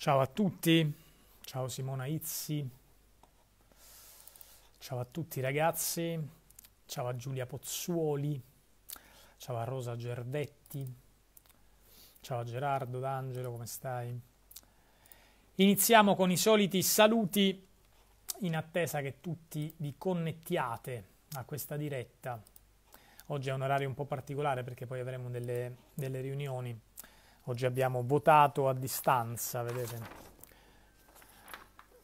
Ciao a tutti, ciao Simona Izzi, ciao a tutti ragazzi, ciao a Giulia Pozzuoli, ciao a Rosa Gerdetti, ciao a Gerardo D'Angelo, come stai? Iniziamo con i soliti saluti in attesa che tutti vi connettiate a questa diretta. Oggi è un orario un po' particolare perché poi avremo delle, delle riunioni Oggi abbiamo votato a distanza, vedete?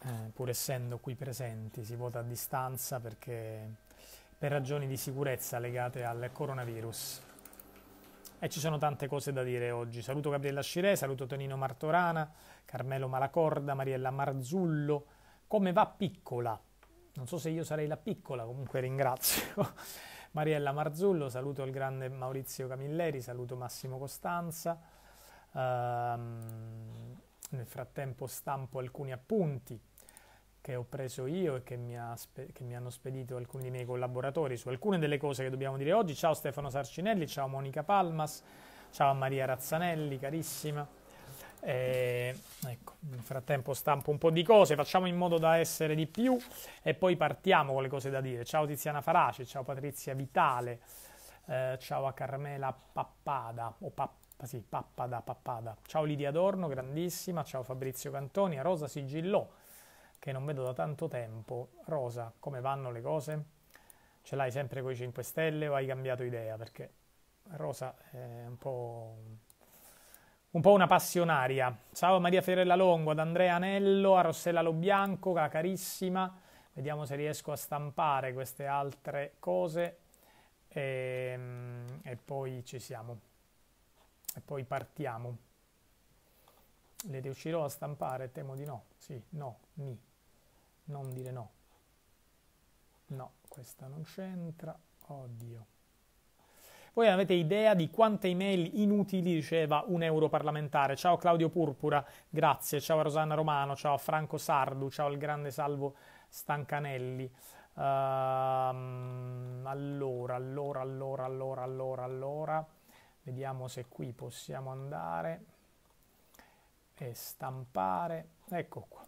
Eh, pur essendo qui presenti, si vota a distanza perché per ragioni di sicurezza legate al coronavirus. E ci sono tante cose da dire oggi. Saluto Gabriella Scirè, saluto Tonino Martorana, Carmelo Malacorda, Mariella Marzullo. Come va piccola? Non so se io sarei la piccola, comunque ringrazio. Mariella Marzullo, saluto il grande Maurizio Camilleri, saluto Massimo Costanza. Um, nel frattempo stampo alcuni appunti che ho preso io e che mi, ha spe- che mi hanno spedito alcuni dei miei collaboratori su alcune delle cose che dobbiamo dire oggi. Ciao Stefano Sarcinelli, ciao Monica Palmas, ciao Maria Razzanelli, carissima. E, ehm, ecco, nel frattempo stampo un po' di cose, facciamo in modo da essere di più e poi partiamo con le cose da dire. Ciao Tiziana Farace, ciao Patrizia Vitale, eh, ciao a Carmela Pappada o Pappada sì, pappada, pappada. Ciao Lidia Adorno, grandissima, ciao Fabrizio Cantoni, a Rosa Sigillò, che non vedo da tanto tempo. Rosa, come vanno le cose? Ce l'hai sempre con i 5 Stelle o hai cambiato idea? Perché Rosa è un po', un po una passionaria. Ciao Maria Fiorella Longo, ad Andrea Anello, a Rossella Lobianco, carissima. Vediamo se riesco a stampare queste altre cose. e, ehm, e poi ci siamo e poi partiamo. Le riuscirò a stampare? Temo di no. Sì, no, mi. Non dire no. No, questa non c'entra. Oddio. Voi avete idea di quante email inutili riceva un europarlamentare? Ciao Claudio Purpura, grazie. Ciao Rosanna Romano, ciao Franco Sardu, ciao il grande Salvo Stancanelli. Uh, allora, allora, allora, allora, allora, allora vediamo se qui possiamo andare e stampare ecco qua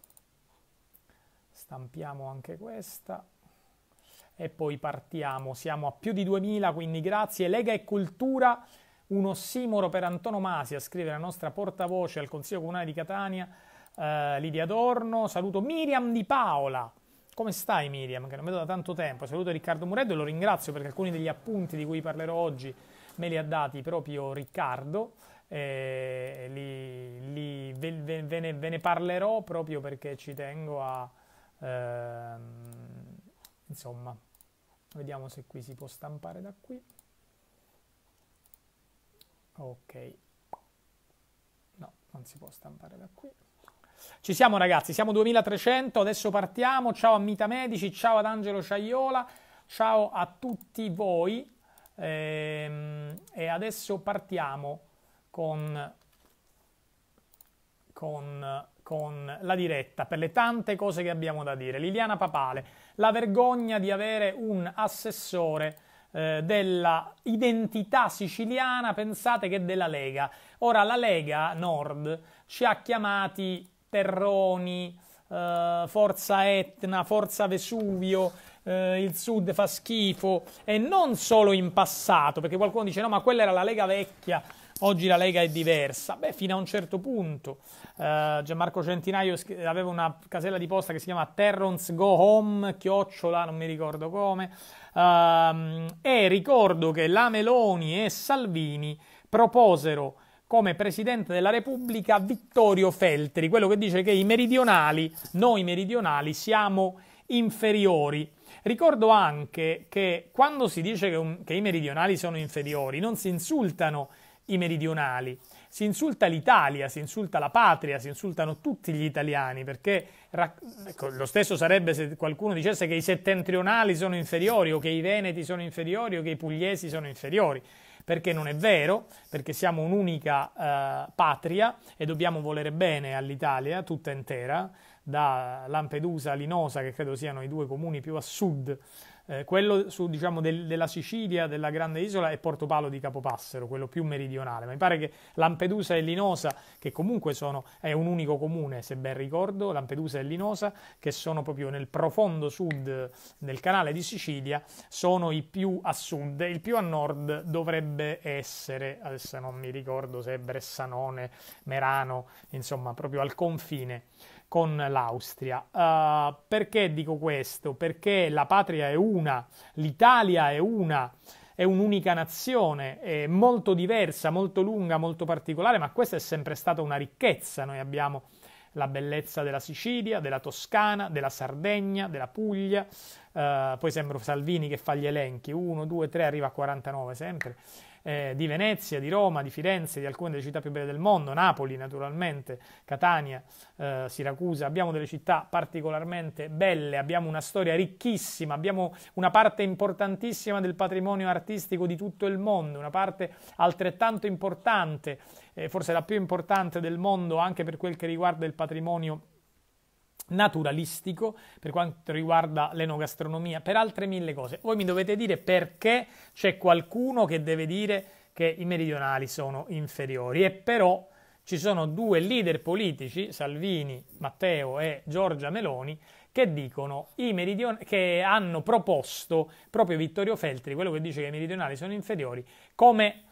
stampiamo anche questa e poi partiamo siamo a più di 2000 quindi grazie Lega e Cultura un ossimoro per antonomasia scrive la nostra portavoce al Consiglio Comunale di Catania eh, Lidia Adorno saluto Miriam Di Paola come stai Miriam che non vedo da tanto tempo saluto Riccardo Mureddo e lo ringrazio perché alcuni degli appunti di cui parlerò oggi me li ha dati proprio Riccardo, eh, li, li, ve, ve, ve, ne, ve, ne, parlerò proprio perché ci tengo a... Ehm, insomma, vediamo se qui si può stampare da qui. Ok, no, non si può stampare da qui. Ci siamo ragazzi, siamo 2300, adesso partiamo. Ciao a Mita Medici, ciao ad Angelo Ciaiola ciao a tutti voi. E, ehm, e adesso partiamo con, con, con la diretta per le tante cose che abbiamo da dire. Liliana Papale, la vergogna di avere un assessore eh, della identità siciliana, pensate che della Lega. Ora la Lega Nord ci ha chiamati Terroni, eh, Forza Etna, Forza Vesuvio eh, il sud fa schifo e non solo in passato, perché qualcuno dice no ma quella era la Lega vecchia, oggi la Lega è diversa. Beh, fino a un certo punto eh, Gianmarco Centinaio aveva una casella di posta che si chiama Terrons Go Home, chiocciola, non mi ricordo come, ehm, e ricordo che la Meloni e Salvini proposero come presidente della Repubblica Vittorio Feltri, quello che dice che i meridionali, noi meridionali, siamo inferiori. Ricordo anche che quando si dice che, un, che i meridionali sono inferiori, non si insultano i meridionali, si insulta l'Italia, si insulta la patria, si insultano tutti gli italiani, perché ecco, lo stesso sarebbe se qualcuno dicesse che i settentrionali sono inferiori o che i veneti sono inferiori o che i pugliesi sono inferiori, perché non è vero, perché siamo un'unica eh, patria e dobbiamo volere bene all'Italia tutta intera da Lampedusa a Linosa, che credo siano i due comuni più a sud, eh, quello su, diciamo, del, della Sicilia, della grande isola, e Portopalo di Capopassero, quello più meridionale. Ma mi pare che Lampedusa e Linosa, che comunque sono, è un unico comune, se ben ricordo, Lampedusa e Linosa, che sono proprio nel profondo sud del canale di Sicilia, sono i più a sud. Il più a nord dovrebbe essere, adesso non mi ricordo se è Bressanone, Merano, insomma, proprio al confine con l'Austria. Uh, perché dico questo? Perché la patria è una, l'Italia è una, è un'unica nazione, è molto diversa, molto lunga, molto particolare, ma questa è sempre stata una ricchezza. Noi abbiamo la bellezza della Sicilia, della Toscana, della Sardegna, della Puglia, uh, poi sembra Salvini che fa gli elenchi, 1, 2, 3, arriva a 49 sempre eh, di Venezia, di Roma, di Firenze, di alcune delle città più belle del mondo, Napoli naturalmente, Catania, eh, Siracusa, abbiamo delle città particolarmente belle, abbiamo una storia ricchissima, abbiamo una parte importantissima del patrimonio artistico di tutto il mondo, una parte altrettanto importante, eh, forse la più importante del mondo anche per quel che riguarda il patrimonio naturalistico per quanto riguarda l'enogastronomia, per altre mille cose. Voi mi dovete dire perché c'è qualcuno che deve dire che i meridionali sono inferiori e però ci sono due leader politici, Salvini, Matteo e Giorgia Meloni, che dicono i meridionali, che hanno proposto proprio Vittorio Feltri, quello che dice che i meridionali sono inferiori, come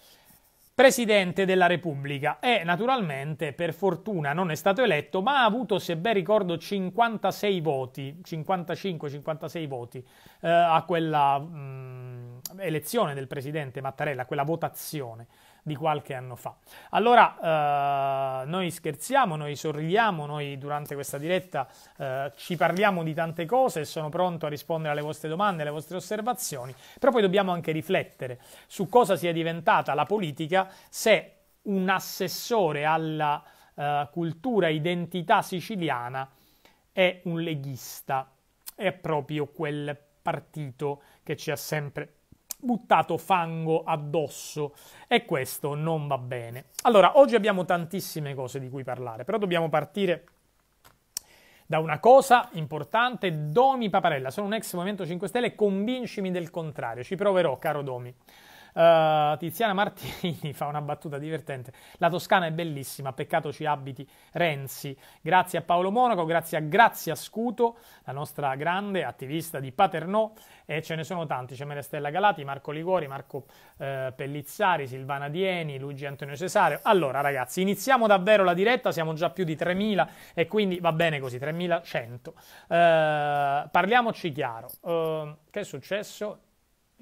Presidente della Repubblica e naturalmente per fortuna non è stato eletto ma ha avuto se ben ricordo 56 voti, 55-56 voti eh, a quella mh, mm, elezione del Presidente Mattarella, a quella votazione di qualche anno fa. Allora, eh, noi scherziamo, noi sorridiamo, noi durante questa diretta eh, ci parliamo di tante cose e sono pronto a rispondere alle vostre domande, alle vostre osservazioni, però poi dobbiamo anche riflettere su cosa sia diventata la politica se un assessore alla eh, cultura identità siciliana è un leghista, è proprio quel partito che ci ha sempre buttato fango addosso e questo non va bene. Allora, oggi abbiamo tantissime cose di cui parlare, però dobbiamo partire da una cosa importante. Domi Paparella, sono un ex Movimento 5 Stelle, convincimi del contrario. Ci proverò, caro Domi. Uh, Tiziana Martini fa una battuta divertente. La Toscana è bellissima, peccato ci abiti Renzi. Grazie a Paolo Monaco, grazie a Grazia Scuto, la nostra grande attivista di Paternò, e ce ne sono tanti, c'è Merestella Galati, Marco Liguori, Marco eh, Pellizzari, Silvana Dieni, Luigi Antonio Cesario. Allora ragazzi, iniziamo davvero la diretta, siamo già più di 3.000 e quindi va bene così, 3.100. Uh, eh, parliamoci chiaro, uh, che è successo?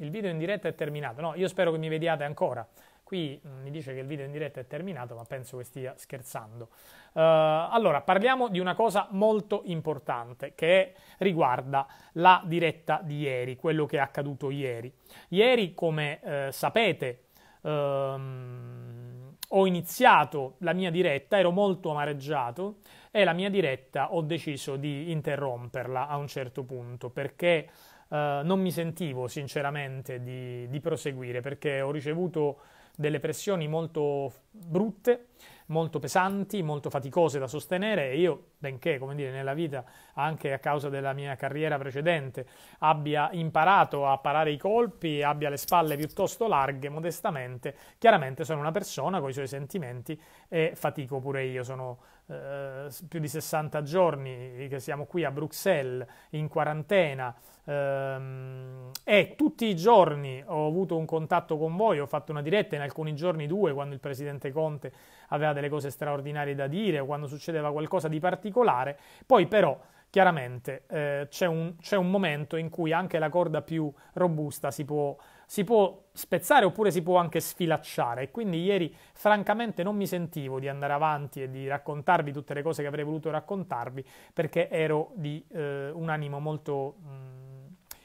Il video in diretta è terminato. No, io spero che mi vediate ancora. Qui mm, mi dice che il video in diretta è terminato, ma penso che stia scherzando. Uh, allora, parliamo di una cosa molto importante che riguarda la diretta di ieri, quello che è accaduto ieri. Ieri, come eh, sapete, ehm, ho iniziato la mia diretta, ero molto amareggiato e la mia diretta ho deciso di interromperla a un certo punto perché eh, non mi sentivo sinceramente di, di, proseguire perché ho ricevuto delle pressioni molto brutte, molto pesanti, molto faticose da sostenere e io, benché come dire, nella vita, anche a causa della mia carriera precedente, abbia imparato a parare i colpi, abbia le spalle piuttosto larghe, modestamente, chiaramente sono una persona con i suoi sentimenti e fatico pure io, sono eh, più di 60 giorni che siamo qui a Bruxelles in quarantena ehm, e tutti i giorni ho avuto un contatto con voi, ho fatto una diretta in alcuni giorni due quando il presidente Conte aveva delle cose straordinarie da dire o quando succedeva qualcosa di particolare, poi però chiaramente eh, c'è, un, c'è un momento in cui anche la corda più robusta si può si può spezzare oppure si può anche sfilacciare. E quindi ieri francamente non mi sentivo di andare avanti e di raccontarvi tutte le cose che avrei voluto raccontarvi perché ero di eh, un animo molto... Mh, mm,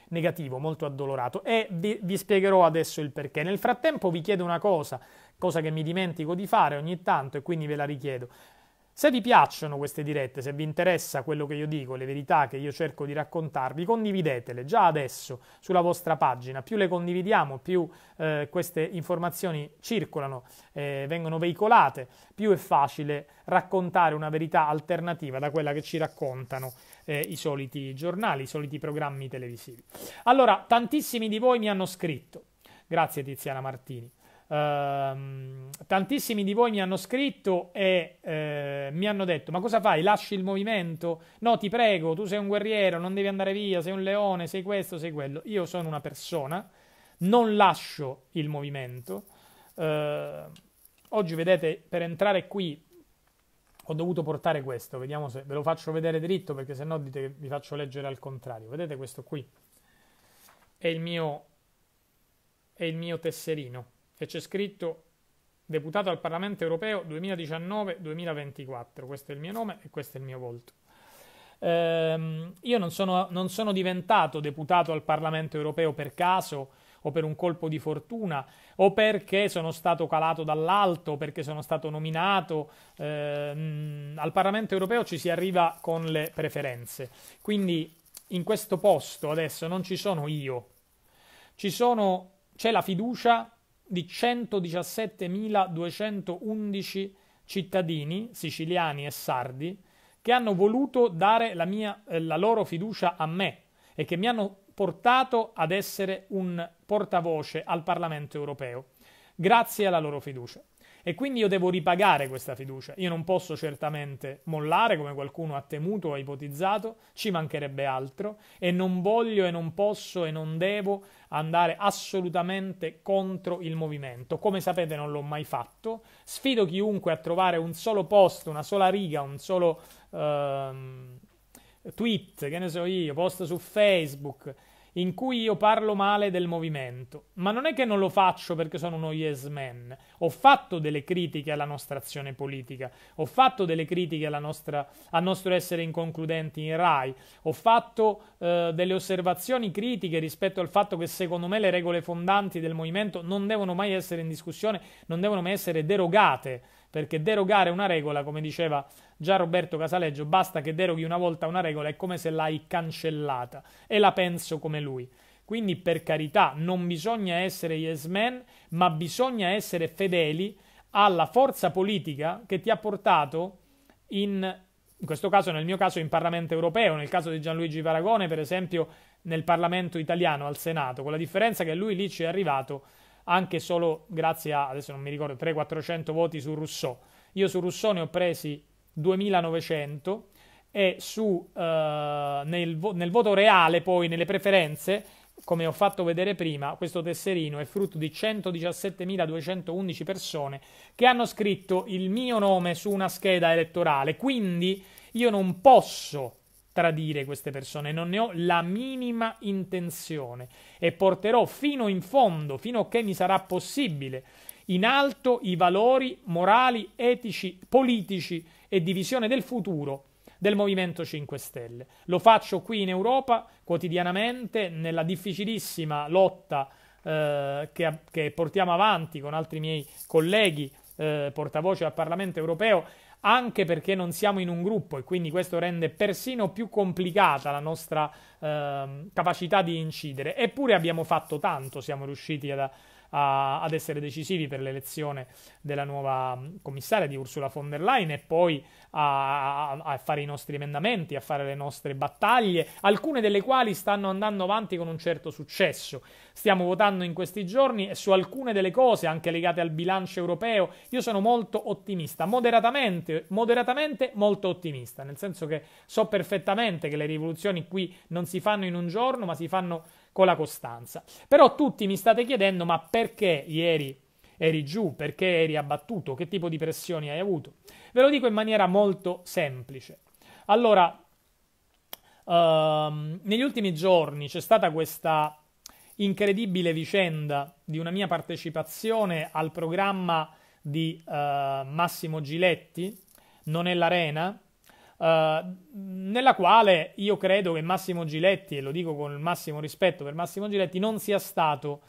negativo, molto addolorato e vi, vi spiegherò adesso il perché. Nel frattempo vi chiedo una cosa, cosa che mi dimentico di fare ogni tanto e quindi ve la richiedo. Se vi piacciono queste dirette, se vi interessa quello che io dico, le verità che io cerco di raccontarvi, condividetele già adesso sulla vostra pagina. Più le condividiamo, più eh, queste informazioni circolano, eh, vengono veicolate, più è facile raccontare una verità alternativa da quella che ci raccontano eh, i soliti giornali, i soliti programmi televisivi. Allora, tantissimi di voi mi hanno scritto. Grazie Tiziana Martini. Uh, tantissimi di voi mi hanno scritto e eh, mi hanno detto: Ma cosa fai? Lasci il movimento? No, ti prego, tu sei un guerriero, non devi andare via, sei un leone, sei questo, sei quello. Io sono una persona, non lascio il movimento. Uh, oggi, vedete, per entrare qui ho dovuto portare questo. Vediamo se ve lo faccio vedere dritto perché se no dite che vi faccio leggere al contrario. Vedete questo qui? È il mio, è il mio tesserino che c'è scritto deputato al Parlamento europeo 2019-2024. Questo è il mio nome e questo è il mio volto. Ehm, io non sono, non sono diventato deputato al Parlamento europeo per caso o per un colpo di fortuna o perché sono stato calato dall'alto, o perché sono stato nominato. Ehm, al Parlamento europeo ci si arriva con le preferenze. Quindi in questo posto adesso non ci sono io, ci sono, c'è la fiducia di 117.211 cittadini siciliani e sardi che hanno voluto dare la, mia, eh, la loro fiducia a me e che mi hanno portato ad essere un portavoce al Parlamento europeo, grazie alla loro fiducia. E quindi io devo ripagare questa fiducia. Io non posso certamente mollare come qualcuno ha temuto o ha ipotizzato, ci mancherebbe altro e non voglio e non posso e non devo andare assolutamente contro il movimento. Come sapete non l'ho mai fatto. Sfido chiunque a trovare un solo post, una sola riga, un solo ehm, tweet, che ne so io, post su Facebook in cui io parlo male del movimento, ma non è che non lo faccio perché sono uno yes man. Ho fatto delle critiche alla nostra azione politica, ho fatto delle critiche nostra, al nostro essere inconcludenti in RAI, ho fatto eh, delle osservazioni critiche rispetto al fatto che secondo me le regole fondanti del movimento non devono mai essere in discussione, non devono mai essere derogate perché derogare una regola, come diceva già Roberto Casaleggio, basta che deroghi una volta una regola, è come se l'hai cancellata e la penso come lui. Quindi per carità non bisogna essere yes men, ma bisogna essere fedeli alla forza politica che ti ha portato in, in questo caso, nel mio caso, in Parlamento europeo, nel caso di Gianluigi Paragone, per esempio, nel Parlamento italiano, al Senato, con la differenza che lui lì ci è arrivato anche solo grazie a, adesso non mi ricordo, 300-400 voti su Rousseau. Io su Rousseau ne ho presi 2900 e su, eh, nel, vo- nel voto reale poi, nelle preferenze, come ho fatto vedere prima, questo tesserino è frutto di 117.211 persone che hanno scritto il mio nome su una scheda elettorale. Quindi io non posso tradire queste persone, non ne ho la minima intenzione e porterò fino in fondo, fino a che mi sarà possibile, in alto i valori morali, etici, politici e di visione del futuro del Movimento 5 Stelle. Lo faccio qui in Europa quotidianamente nella difficilissima lotta eh, che, che, portiamo avanti con altri miei colleghi eh, portavoce al Parlamento europeo anche perché non siamo in un gruppo e quindi questo rende persino più complicata la nostra eh, capacità di incidere. Eppure abbiamo fatto tanto, siamo riusciti ad, a, ad essere decisivi per l'elezione della nuova mm, commissaria di Ursula von der Leyen e poi a, a, fare i nostri emendamenti, a fare le nostre battaglie, alcune delle quali stanno andando avanti con un certo successo. Stiamo votando in questi giorni e su alcune delle cose, anche legate al bilancio europeo, io sono molto ottimista, moderatamente, moderatamente molto ottimista, nel senso che so perfettamente che le rivoluzioni qui non si fanno in un giorno, ma si fanno con la costanza. Però tutti mi state chiedendo, ma perché ieri eri giù, perché eri abbattuto, che tipo di pressioni hai avuto. Ve lo dico in maniera molto semplice. Allora, ehm, negli ultimi giorni c'è stata questa incredibile vicenda di una mia partecipazione al programma di eh, Massimo Giletti, Non è l'arena, eh, nella quale io credo che Massimo Giletti, e lo dico con il massimo rispetto per Massimo Giletti, non sia stato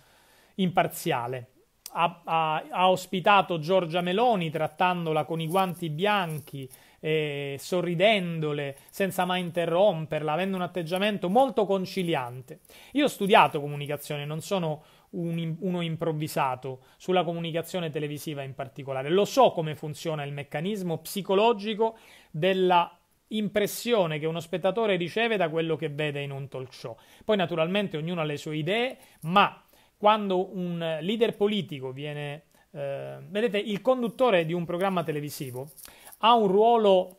imparziale ha, ha, ha, ospitato Giorgia Meloni trattandola con i guanti bianchi, eh, sorridendole, senza mai interromperla, avendo un atteggiamento molto conciliante. Io ho studiato comunicazione, non sono un, uno improvvisato sulla comunicazione televisiva in particolare. Lo so come funziona il meccanismo psicologico della impressione che uno spettatore riceve da quello che vede in un talk show. Poi naturalmente ognuno ha le sue idee, ma quando un leader politico viene... Eh, vedete, il conduttore di un programma televisivo ha un ruolo...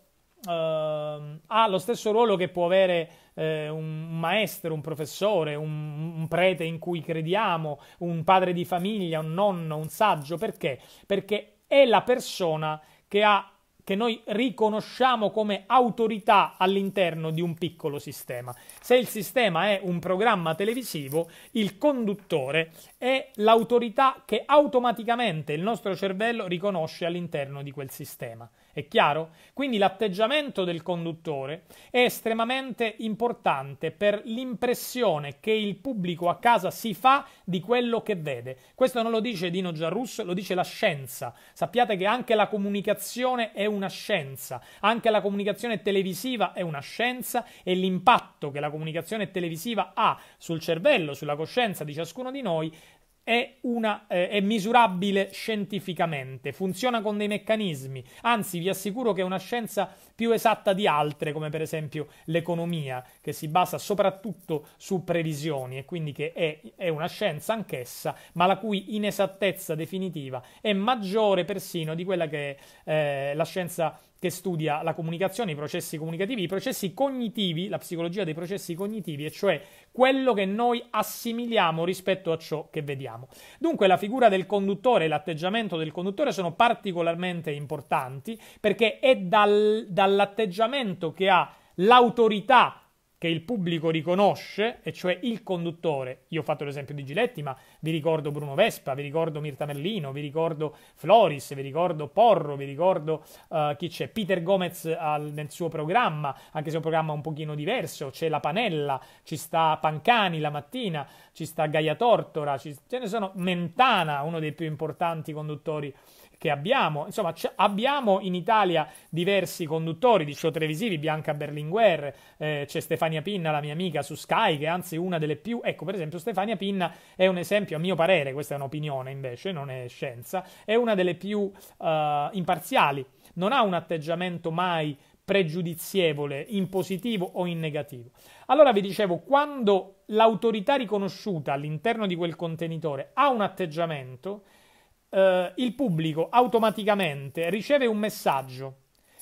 Eh, ha lo stesso ruolo che può avere eh, un maestro, un professore, un, un, prete in cui crediamo, un padre di famiglia, un nonno, un saggio. Perché? Perché è la persona che ha che noi riconosciamo come autorità all'interno di un piccolo sistema. Se il sistema è un programma televisivo, il conduttore è l'autorità che automaticamente il nostro cervello riconosce all'interno di quel sistema. È chiaro? Quindi l'atteggiamento del conduttore è estremamente importante per l'impressione che il pubblico a casa si fa di quello che vede. Questo non lo dice Dino Giarrusso, lo dice la scienza. Sappiate che anche la comunicazione è una scienza, anche la comunicazione televisiva è una scienza e l'impatto che la comunicazione televisiva ha sul cervello, sulla coscienza di ciascuno di noi è, una, eh, è misurabile scientificamente, funziona con dei meccanismi, anzi vi assicuro che è una scienza più esatta di altre, come per esempio l'economia, che si basa soprattutto su previsioni e quindi che è, è una scienza anch'essa, ma la cui inesattezza definitiva è maggiore persino di quella che è eh, la scienza che studia la comunicazione, i processi comunicativi, i processi cognitivi, la psicologia dei processi cognitivi, e cioè quello che noi assimiliamo rispetto a ciò che vediamo. Dunque la figura del conduttore e l'atteggiamento del conduttore sono particolarmente importanti perché è dal, dall'atteggiamento che ha l'autorità che il pubblico riconosce, e cioè il conduttore. Io ho fatto l'esempio di Giletti, ma vi ricordo Bruno Vespa, vi ricordo Mirta Merlino, vi ricordo Floris, vi ricordo Porro, vi ricordo uh, chi c'è, Peter Gomez al, nel suo programma, anche se è un programma un pochino diverso, c'è La Panella, ci sta Pancani la mattina, ci sta Gaia Tortora, ci, ce ne sono Mentana, uno dei più importanti conduttori che abbiamo. Insomma, c- abbiamo in Italia diversi conduttori di show televisivi, Bianca Berlinguer, eh, c'è Stefania Pinna, la mia amica su Sky, che è anzi una delle più... Ecco, per esempio, Stefania Pinna è un esempio, a mio parere, questa è un'opinione invece, non è scienza, è una delle più eh, imparziali. Non ha un atteggiamento mai pregiudizievole, in positivo o in negativo. Allora vi dicevo, quando l'autorità riconosciuta all'interno di quel contenitore ha un atteggiamento, eh, il pubblico automaticamente riceve un messaggio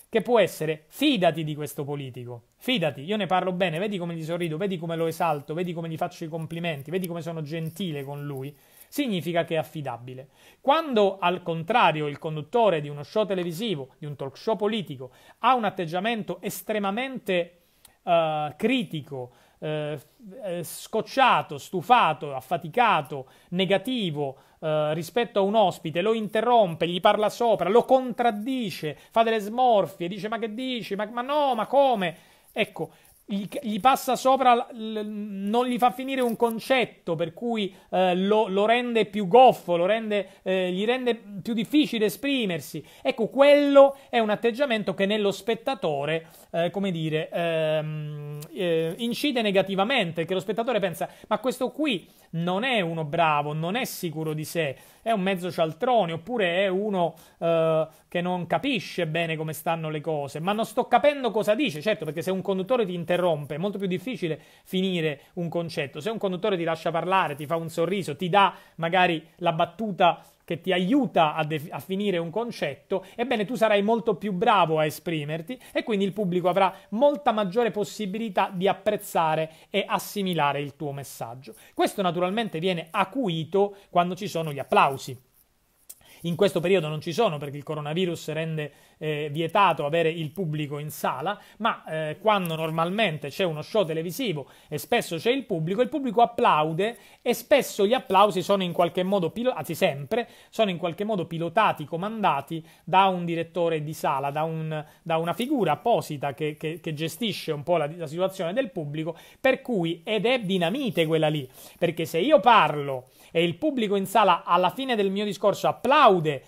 che può essere fidati di questo politico, fidati, io ne parlo bene, vedi come gli sorrido, vedi come lo esalto, vedi come gli faccio i complimenti, vedi come sono gentile con lui, significa che è affidabile. Quando al contrario il conduttore di uno show televisivo, di un talk show politico, ha un atteggiamento estremamente uh, critico, eh, eh, scocciato, stufato, affaticato, negativo eh, rispetto a un ospite, lo interrompe, gli parla sopra, lo contraddice, fa delle smorfie, dice ma che dici, ma, ma no, ma come? Ecco, gli, gli passa sopra, l, non gli fa finire un concetto per cui eh, lo, lo, rende più goffo, lo rende, eh, gli rende più difficile esprimersi. Ecco, quello è un atteggiamento che nello spettatore, eh, come dire, ehm, eh, incide negativamente, che lo spettatore pensa, ma questo qui non è uno bravo, non è sicuro di sé, è un mezzo cialtrone, oppure è uno eh, che non capisce bene come stanno le cose, ma non sto capendo cosa dice, certo, perché se un conduttore ti interessa, interrompe, è molto più difficile finire un concetto. Se un conduttore ti lascia parlare, ti fa un sorriso, ti dà magari la battuta che ti aiuta a, def- a, finire un concetto, ebbene tu sarai molto più bravo a esprimerti e quindi il pubblico avrà molta maggiore possibilità di apprezzare e assimilare il tuo messaggio. Questo naturalmente viene acuito quando ci sono gli applausi. In questo periodo non ci sono perché il coronavirus rende eh, vietato avere il pubblico in sala, ma eh, quando normalmente c'è uno show televisivo e spesso c'è il pubblico, il pubblico applaude e spesso gli applausi sono in qualche modo pilotati, anzi sempre, sono in qualche modo pilotati, comandati da un direttore di sala, da, un, da una figura apposita che, che, che gestisce un po' la, la situazione del pubblico, per cui ed è dinamite quella lì, perché se io parlo e il pubblico in sala alla fine del mio discorso applaude, plaude,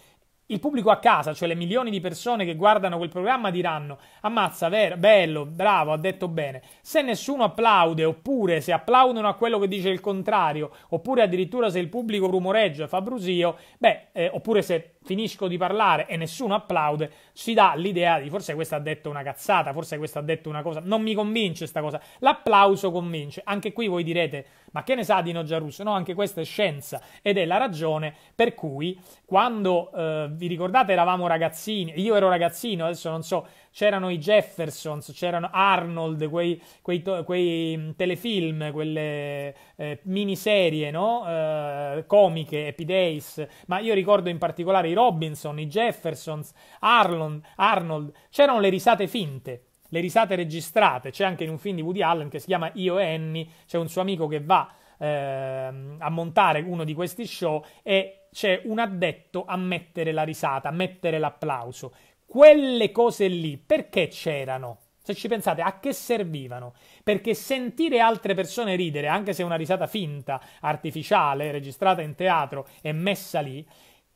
il pubblico a casa, cioè le milioni di persone che guardano quel programma, diranno: Ammazza, vero, bello, bravo, ha detto bene. Se nessuno applaude, oppure se applaudono a quello che dice il contrario, oppure addirittura se il pubblico rumoreggia e fa brusio, beh, eh, oppure se finisco di parlare e nessuno applaude, si dà l'idea di forse questo ha detto una cazzata, forse questo ha detto una cosa, non mi convince questa cosa, l'applauso convince, anche qui voi direte ma che ne sa di Dino Russo? No, anche questa è scienza ed è la ragione per cui quando eh, vi ricordate eravamo ragazzini, io ero ragazzino, adesso non so c'erano i Jeffersons, c'erano Arnold, quei, quei, to- quei mm, telefilm, quelle eh, miniserie no? eh, comiche, Happy Days, ma io ricordo in particolare i Robinson, i Jeffersons, Arnold, Arnold. c'erano le risate finte le risate registrate. C'è anche in un film di Woody Allen che si chiama Io e Annie, c'è un suo amico che va eh, a montare uno di questi show e c'è un addetto a mettere la risata, a mettere l'applauso quelle cose lì perché c'erano? Se ci pensate, a che servivano? Perché sentire altre persone ridere, anche se è una risata finta, artificiale, registrata in teatro e messa lì,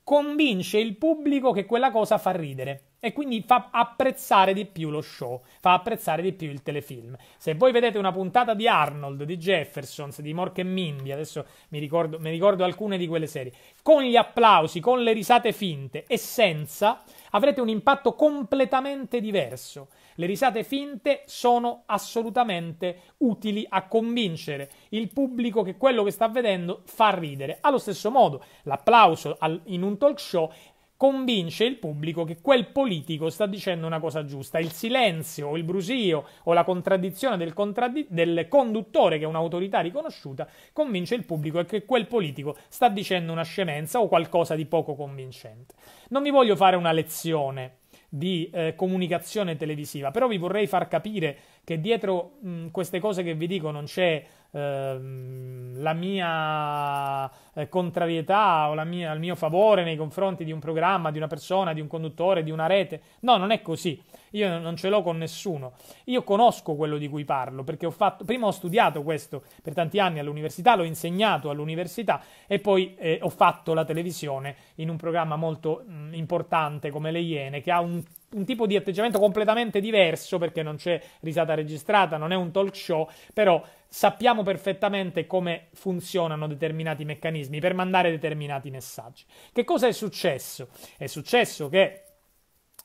convince il pubblico che quella cosa fa ridere e quindi fa apprezzare di più lo show, fa apprezzare di più il telefilm. Se voi vedete una puntata di Arnold, di Jeffersons, di Mork e Mindy, adesso mi ricordo, mi ricordo alcune di quelle serie, con gli applausi, con le risate finte e senza, avrete un impatto completamente diverso. Le risate finte sono assolutamente utili a convincere il pubblico che quello che sta vedendo fa ridere. Allo stesso modo, l'applauso in un talk show convince il pubblico che quel politico sta dicendo una cosa giusta. Il silenzio o il brusio o la contraddizione del, contraddi- del conduttore, che è un'autorità riconosciuta, convince il pubblico che quel politico sta dicendo una scemenza o qualcosa di poco convincente. Non vi voglio fare una lezione di eh, comunicazione televisiva, però vi vorrei far capire che dietro mh, queste cose che vi dico non c'è ehm, la mia eh, contrarietà o mia, il mio favore nei confronti di un programma, di una persona, di un conduttore, di una rete. No, non è così. Io non ce l'ho con nessuno. Io conosco quello di cui parlo perché ho fatto, prima ho studiato questo per tanti anni all'università, l'ho insegnato all'università e poi eh, ho fatto la televisione in un programma molto mh, mm, importante come Le Iene che ha un un tipo di atteggiamento completamente diverso perché non c'è risata registrata, non è un talk show, però sappiamo perfettamente come funzionano determinati meccanismi per mandare determinati messaggi. Che cosa è successo? È successo che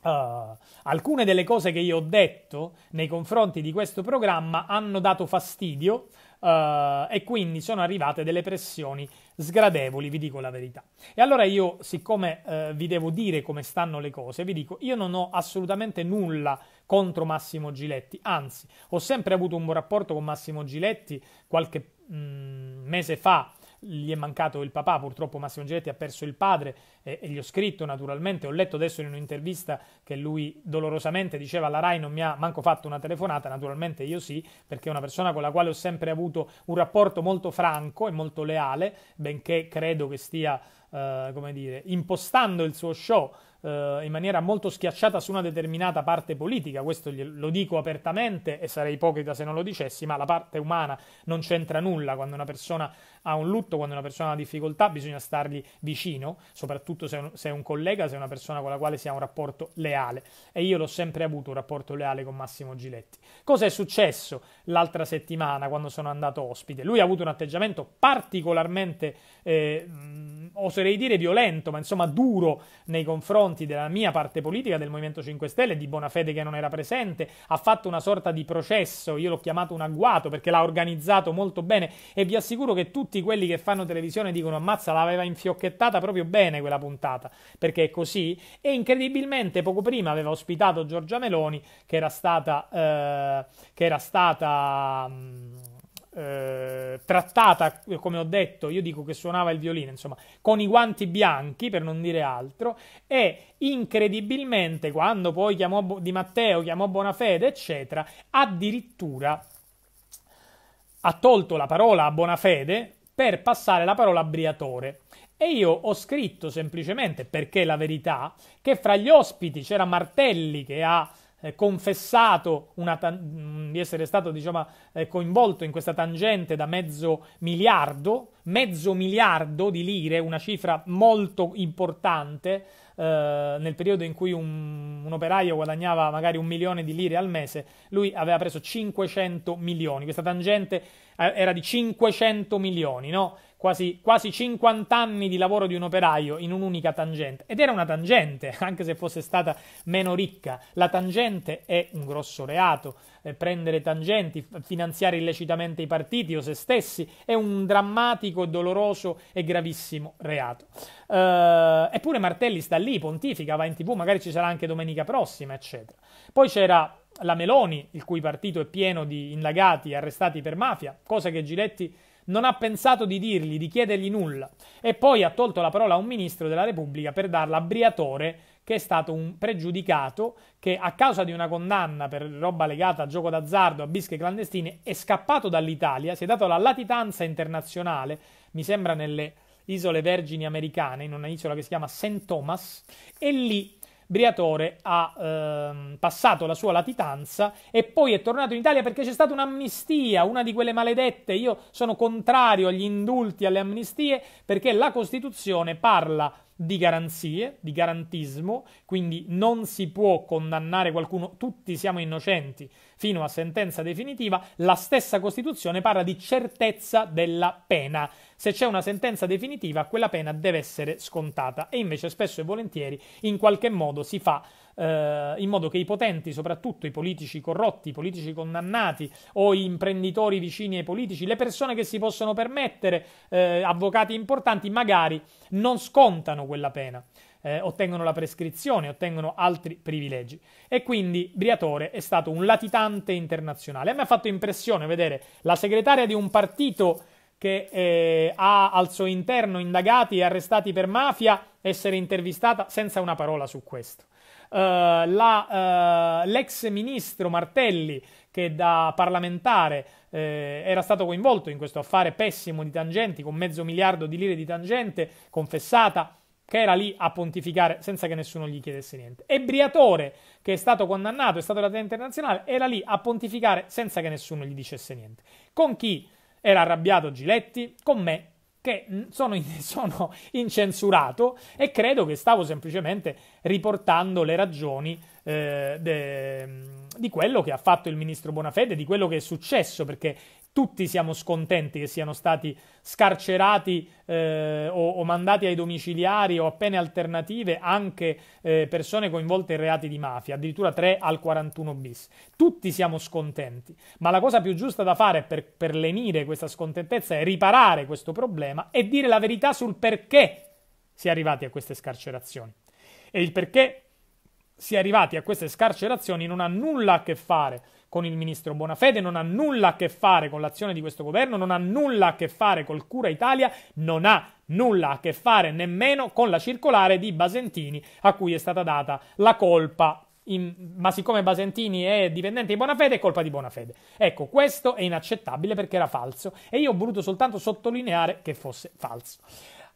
Uh, alcune delle cose che io ho detto nei confronti di questo programma hanno dato fastidio uh, e quindi sono arrivate delle pressioni sgradevoli, vi dico la verità. E allora io, siccome uh, vi devo dire come stanno le cose, vi dico, io non ho assolutamente nulla contro Massimo Giletti, anzi, ho sempre avuto un buon rapporto con Massimo Giletti qualche mh, mm, mese fa gli è mancato il papà, purtroppo Massimo Giletti ha perso il padre e, e gli ho scritto naturalmente, ho letto adesso in un'intervista che lui dolorosamente diceva alla RAI non mi ha manco fatto una telefonata, naturalmente io sì, perché è una persona con la quale ho sempre avuto un rapporto molto franco e molto leale, benché credo che stia, eh, come dire, impostando il suo show eh, in maniera molto schiacciata su una determinata parte politica, questo lo dico apertamente e sarei ipocrita se non lo dicessi, ma la parte umana non c'entra nulla quando una persona ha un lutto, quando una persona ha una difficoltà bisogna stargli vicino, soprattutto se, un, se è un collega, se è una persona con la quale si ha un rapporto leale e io l'ho sempre avuto un rapporto leale con Massimo Giletti. Cosa è successo l'altra settimana quando sono andato ospite? Lui ha avuto un atteggiamento particolarmente... Eh, oserei dire violento, ma insomma duro nei confronti della mia parte politica, del Movimento 5 Stelle, di Bonafede che non era presente, ha fatto una sorta di processo, io l'ho chiamato un agguato perché l'ha organizzato molto bene e vi assicuro che tutti quelli che fanno televisione dicono ammazza l'aveva infiocchettata proprio bene quella puntata, perché è così e incredibilmente poco prima aveva ospitato Giorgia Meloni che era stata... Eh, che era stata mh, mm, eh, trattata, come ho detto, io dico che suonava il violino, insomma, con i guanti bianchi, per non dire altro, e incredibilmente, quando poi chiamò Bo Di Matteo, chiamò Bonafede, eccetera, addirittura ha tolto la parola a Bonafede per passare la parola a Briatore. E io ho scritto semplicemente, perché è la verità, che fra gli ospiti c'era Martelli che ha eh, confessato tan- mm, di essere stato diciamo, eh, coinvolto in questa tangente da mezzo miliardo, mezzo miliardo di lire, una cifra molto importante eh, nel periodo in cui un, un, operaio guadagnava magari un milione di lire al mese, lui aveva preso 500 milioni, questa tangente eh, era di 500 milioni, no? quasi, quasi 50 anni di lavoro di un operaio in un'unica tangente. Ed era una tangente, anche se fosse stata meno ricca. La tangente è un grosso reato. Eh, prendere tangenti, finanziare illecitamente i partiti o se stessi è un drammatico, doloroso e gravissimo reato. Eh, eppure Martelli sta lì, pontifica, va in tv, magari ci sarà anche domenica prossima, eccetera. Poi c'era la Meloni, il cui partito è pieno di indagati e arrestati per mafia, cosa che Giletti non ha pensato di dirgli, di chiedergli nulla e poi ha tolto la parola a un ministro della Repubblica per darla a Briatore che è stato un pregiudicato che a causa di una condanna per roba legata a gioco d'azzardo, a bische clandestine, è scappato dall'Italia, si è dato alla latitanza internazionale, mi sembra nelle isole vergini americane, in una isola che si chiama St. Thomas, e lì Briatore ha ehm, passato la sua latitanza e poi è tornato in Italia perché c'è stata un'amnistia, una di quelle maledette. Io sono contrario agli indulti, alle amnistie, perché la Costituzione parla di garanzie, di garantismo, quindi non si può condannare qualcuno, tutti siamo innocenti, fino a sentenza definitiva, la stessa Costituzione parla di certezza della pena. Se c'è una sentenza definitiva, quella pena deve essere scontata e invece spesso e volentieri in qualche modo si fa eh, in modo che i potenti, soprattutto i politici corrotti, i politici condannati o gli imprenditori vicini ai politici, le persone che si possono permettere, eh, avvocati importanti, magari non scontano quella pena eh, ottengono la prescrizione, ottengono altri privilegi. E quindi Briatore è stato un latitante internazionale. A me ha fatto impressione vedere la segretaria di un partito che eh, ha al suo interno indagati e arrestati per mafia essere intervistata senza una parola su questo. Uh, l'ex uh, ministro Martelli, che da parlamentare eh, era stato coinvolto in questo affare pessimo di tangenti, con mezzo miliardo di lire di tangente confessata che era lì a pontificare senza che nessuno gli chiedesse niente. E Briatore, che è stato condannato, è stato della internazionale, era lì a pontificare senza che nessuno gli dicesse niente. Con chi era arrabbiato Giletti? Con me, che sono, in, sono incensurato e credo che stavo semplicemente riportando le ragioni eh, de, di quello che ha fatto il ministro Bonafede, di quello che è successo, perché tutti siamo scontenti che siano stati scarcerati eh, o, o, mandati ai domiciliari o a pene alternative anche eh, persone coinvolte in reati di mafia, addirittura 3 al 41 bis. Tutti siamo scontenti, ma la cosa più giusta da fare per, per lenire questa scontentezza è riparare questo problema e dire la verità sul perché si è arrivati a queste scarcerazioni. E il perché si è arrivati a queste scarcerazioni non ha nulla a che fare con con il ministro Bonafede, non ha nulla a che fare con l'azione di questo governo, non ha nulla a che fare col Cura Italia, non ha nulla a che fare nemmeno con la circolare di Basentini a cui è stata data la colpa in, ma siccome Basentini è dipendente di Bonafede, è colpa di Bonafede. Ecco, questo è inaccettabile perché era falso e io ho voluto soltanto sottolineare che fosse falso.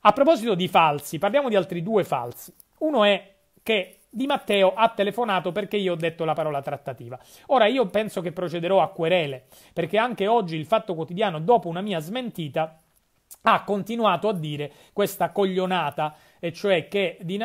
A proposito di falsi, parliamo di altri due falsi. Uno è che di Matteo ha telefonato perché io ho detto la parola trattativa. Ora io penso che procederò a querele, perché anche oggi il Fatto Quotidiano, dopo una mia smentita, ha continuato a dire questa coglionata, e cioè che di,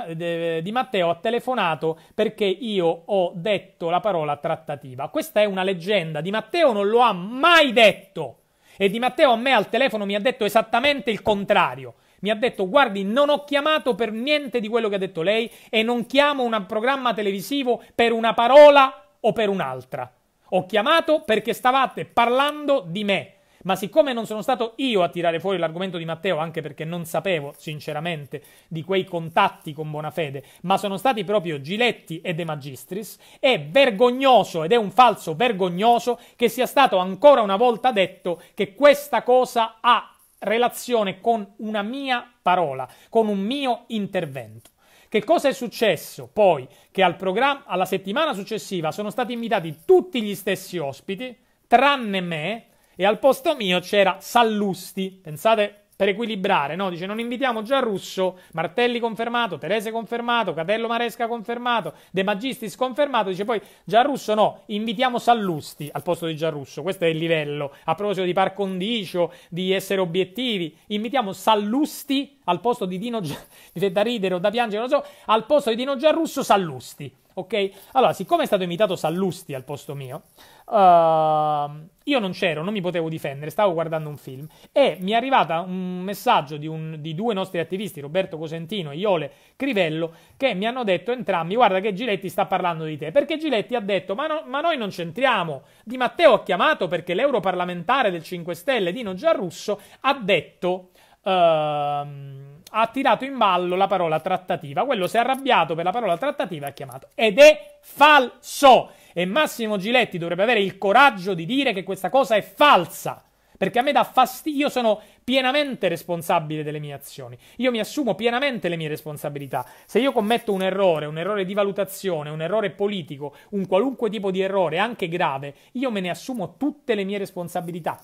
di, Matteo ha telefonato perché io ho detto la parola trattativa. Questa è una leggenda, Di Matteo non lo ha mai detto e Di Matteo a me al telefono mi ha detto esattamente il contrario. Mi ha detto, guardi, non ho chiamato per niente di quello che ha detto lei e non chiamo un programma televisivo per una parola o per un'altra. Ho chiamato perché stavate parlando di me. Ma siccome non sono stato io a tirare fuori l'argomento di Matteo, anche perché non sapevo, sinceramente, di quei contatti con Bonafede, ma sono stati proprio Giletti e De Magistris, è vergognoso ed è un falso vergognoso che sia stato ancora una volta detto che questa cosa ha relazione con una mia parola, con un mio intervento. Che cosa è successo poi? Che al alla settimana successiva sono stati invitati tutti gli stessi ospiti, tranne me, e al posto mio c'era Sallusti. Pensate per equilibrare, no? Dice non invitiamo già Russo, Martelli confermato, Terese confermato, Catello Maresca confermato, De Magistris confermato, dice poi già Russo no, invitiamo Sallusti al posto di già Russo, questo è il livello, a proposito di par condicio, di essere obiettivi, invitiamo Sallusti al posto di Dino Già, Gianrusso, da ridere o da piangere, non lo so, al posto di Dino Già Russo Sallusti ok? Allora, siccome è stato imitato Sallusti al posto mio, uh, io non c'ero, non mi potevo difendere, stavo guardando un film e mi è arrivato un messaggio di, un, di, due nostri attivisti, Roberto Cosentino e Iole Crivello, che mi hanno detto entrambi, guarda che Giletti sta parlando di te, perché Giletti ha detto, ma, no, ma noi non c'entriamo, Di Matteo ha chiamato perché l'europarlamentare del 5 Stelle, Dino Giarrusso, ha detto... Uh, ha tirato in ballo la parola trattativa. Quello si è arrabbiato per la parola trattativa e ha chiamato. Ed è falso! E Massimo Giletti dovrebbe avere il coraggio di dire che questa cosa è falsa. Perché a me dà fastidio, io sono pienamente responsabile delle mie azioni. Io mi assumo pienamente le mie responsabilità. Se io commetto un errore, un errore di valutazione, un errore politico, un qualunque tipo di errore, anche grave, io me ne assumo tutte le mie responsabilità.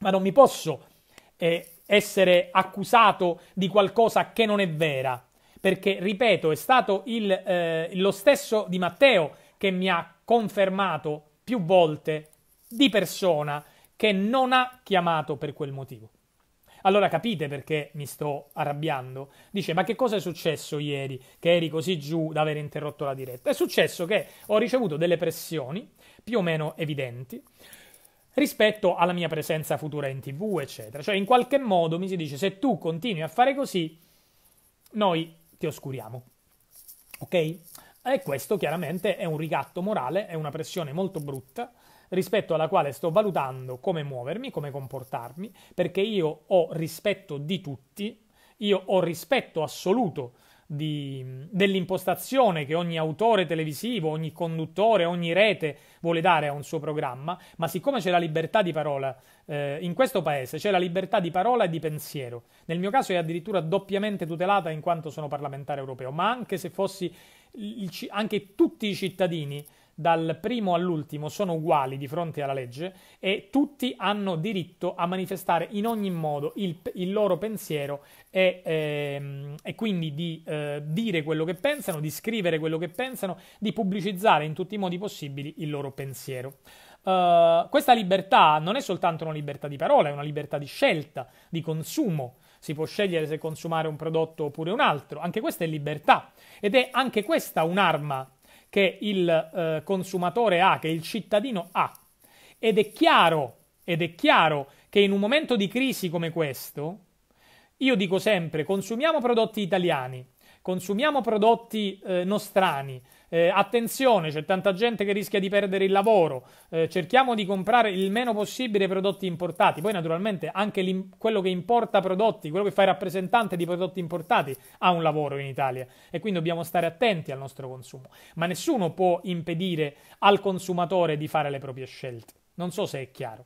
Ma non mi posso eh, essere accusato di qualcosa che non è vera. Perché, ripeto, è stato il, eh, lo stesso Di Matteo che mi ha confermato più volte di persona che non ha chiamato per quel motivo. Allora capite perché mi sto arrabbiando. Dice: Ma che cosa è successo ieri che eri così giù da aver interrotto la diretta? È successo che ho ricevuto delle pressioni più o meno evidenti rispetto alla mia presenza futura in tv, eccetera. Cioè, in qualche modo mi si dice se tu continui a fare così, noi ti oscuriamo. Ok? E questo chiaramente è un ricatto morale, è una pressione molto brutta rispetto alla quale sto valutando come muovermi, come comportarmi, perché io ho rispetto di tutti, io ho rispetto assoluto di, dell'impostazione che ogni autore televisivo, ogni conduttore, ogni rete vuole dare a un suo programma, ma siccome c'è la libertà di parola eh, in questo paese, c'è la libertà di parola e di pensiero. Nel mio caso è addirittura doppiamente tutelata in quanto sono parlamentare europeo, ma anche se fossi il, anche tutti i cittadini dal primo all'ultimo sono uguali di fronte alla legge e tutti hanno diritto a manifestare in ogni modo il, il loro pensiero e, ehm, e quindi di eh, dire quello che pensano, di scrivere quello che pensano, di pubblicizzare in tutti i modi possibili il loro pensiero. Uh, questa libertà non è soltanto una libertà di parola, è una libertà di scelta, di consumo. Si può scegliere se consumare un prodotto oppure un altro. Anche questa è libertà ed è anche questa un'arma che il eh, consumatore ha, che il cittadino ha. Ed è chiaro, ed è chiaro che in un momento di crisi come questo, io dico sempre consumiamo prodotti italiani, consumiamo prodotti eh, nostrani, eh, attenzione, c'è tanta gente che rischia di perdere il lavoro, eh, cerchiamo di comprare il meno possibile prodotti importati, poi naturalmente anche quello che importa prodotti, quello che fa il rappresentante di prodotti importati ha un lavoro in Italia e quindi dobbiamo stare attenti al nostro consumo, ma nessuno può impedire al consumatore di fare le proprie scelte, non so se è chiaro.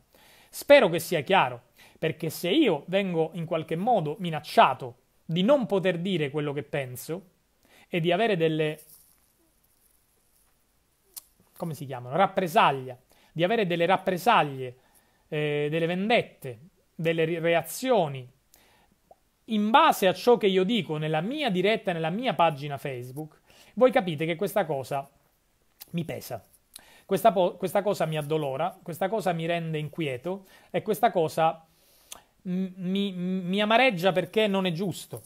Spero che sia chiaro, perché se io vengo in qualche modo minacciato di non poter dire quello che penso e di avere delle come si chiamano? Rappresaglia, di avere delle rappresaglie, eh, delle vendette, delle reazioni in base a ciò che io dico nella mia diretta, nella mia pagina Facebook, voi capite che questa cosa mi pesa. Questa, po- questa cosa mi addolora, questa cosa mi rende inquieto e questa cosa m- mi-, mi amareggia perché non è giusto.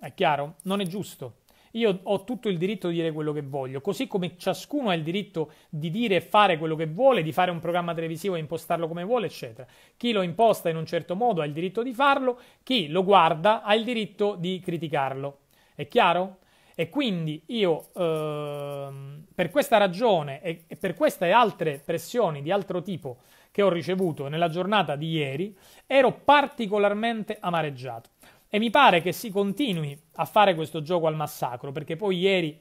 È chiaro? Non è giusto io ho tutto il diritto di dire quello che voglio, così come ciascuno ha il diritto di dire e fare quello che vuole, di fare un programma televisivo e impostarlo come vuole, eccetera. Chi lo imposta in un certo modo ha il diritto di farlo, chi lo guarda ha il diritto di criticarlo. È chiaro? E quindi io ehm, per questa ragione e, e per queste altre pressioni di altro tipo che ho ricevuto nella giornata di ieri, ero particolarmente amareggiato. E mi pare che si continui a fare questo gioco al massacro, perché poi ieri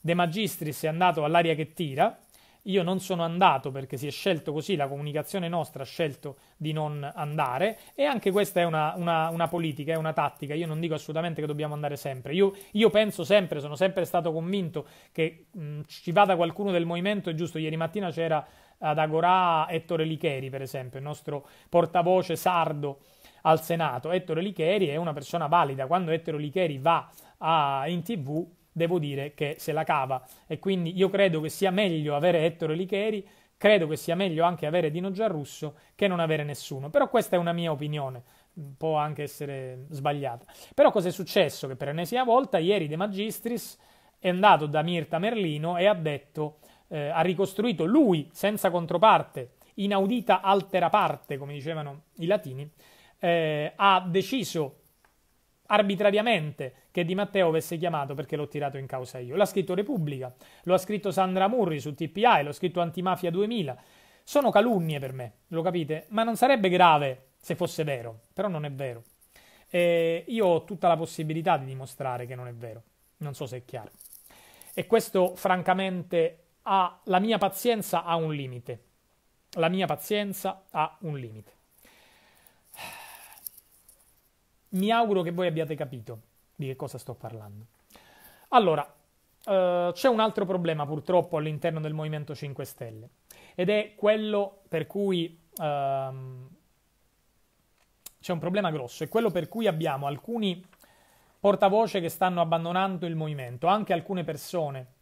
De Magistris è andato all'aria che tira, io non sono andato perché si è scelto così, la comunicazione nostra ha scelto di non andare e anche questa è una, una, una politica, è una tattica, io non dico assolutamente che dobbiamo andare sempre, io, io penso sempre, sono sempre stato convinto che mh, ci vada qualcuno del movimento, è giusto, ieri mattina c'era ad Agorà Ettore Licheri per esempio, il nostro portavoce sardo al Senato. Ettore Licheri è una persona valida, quando Ettore Licheri va a, in tv devo dire che se la cava e quindi io credo che sia meglio avere Ettore Licheri credo che sia meglio anche avere Dino Giarrusso che non avere nessuno, però questa è una mia opinione, mm, può anche essere sbagliata. Però cosa è successo? Che per l'ennesima volta ieri De Magistris è andato da Mirta Merlino e ha detto, eh, ha ricostruito lui senza controparte, inaudita altera parte, come dicevano i latini, eh, ha deciso arbitrariamente che Di Matteo avesse chiamato perché l'ho tirato in causa io. L'ha scritto Repubblica, lo ha scritto Sandra Murri su TPI, l'ho scritto Antimafia 2000. Sono calunnie per me, lo capite? Ma non sarebbe grave se fosse vero, però non è vero. E io ho tutta la possibilità di dimostrare che non è vero, non so se è chiaro. E questo francamente ha, la mia pazienza ha un limite. La mia pazienza ha un limite. mi auguro che voi abbiate capito di che cosa sto parlando. Allora, eh, c'è un altro problema purtroppo all'interno del Movimento 5 Stelle ed è quello per cui ehm, c'è un problema grosso, è quello per cui abbiamo alcuni portavoce che stanno abbandonando il movimento, anche alcune persone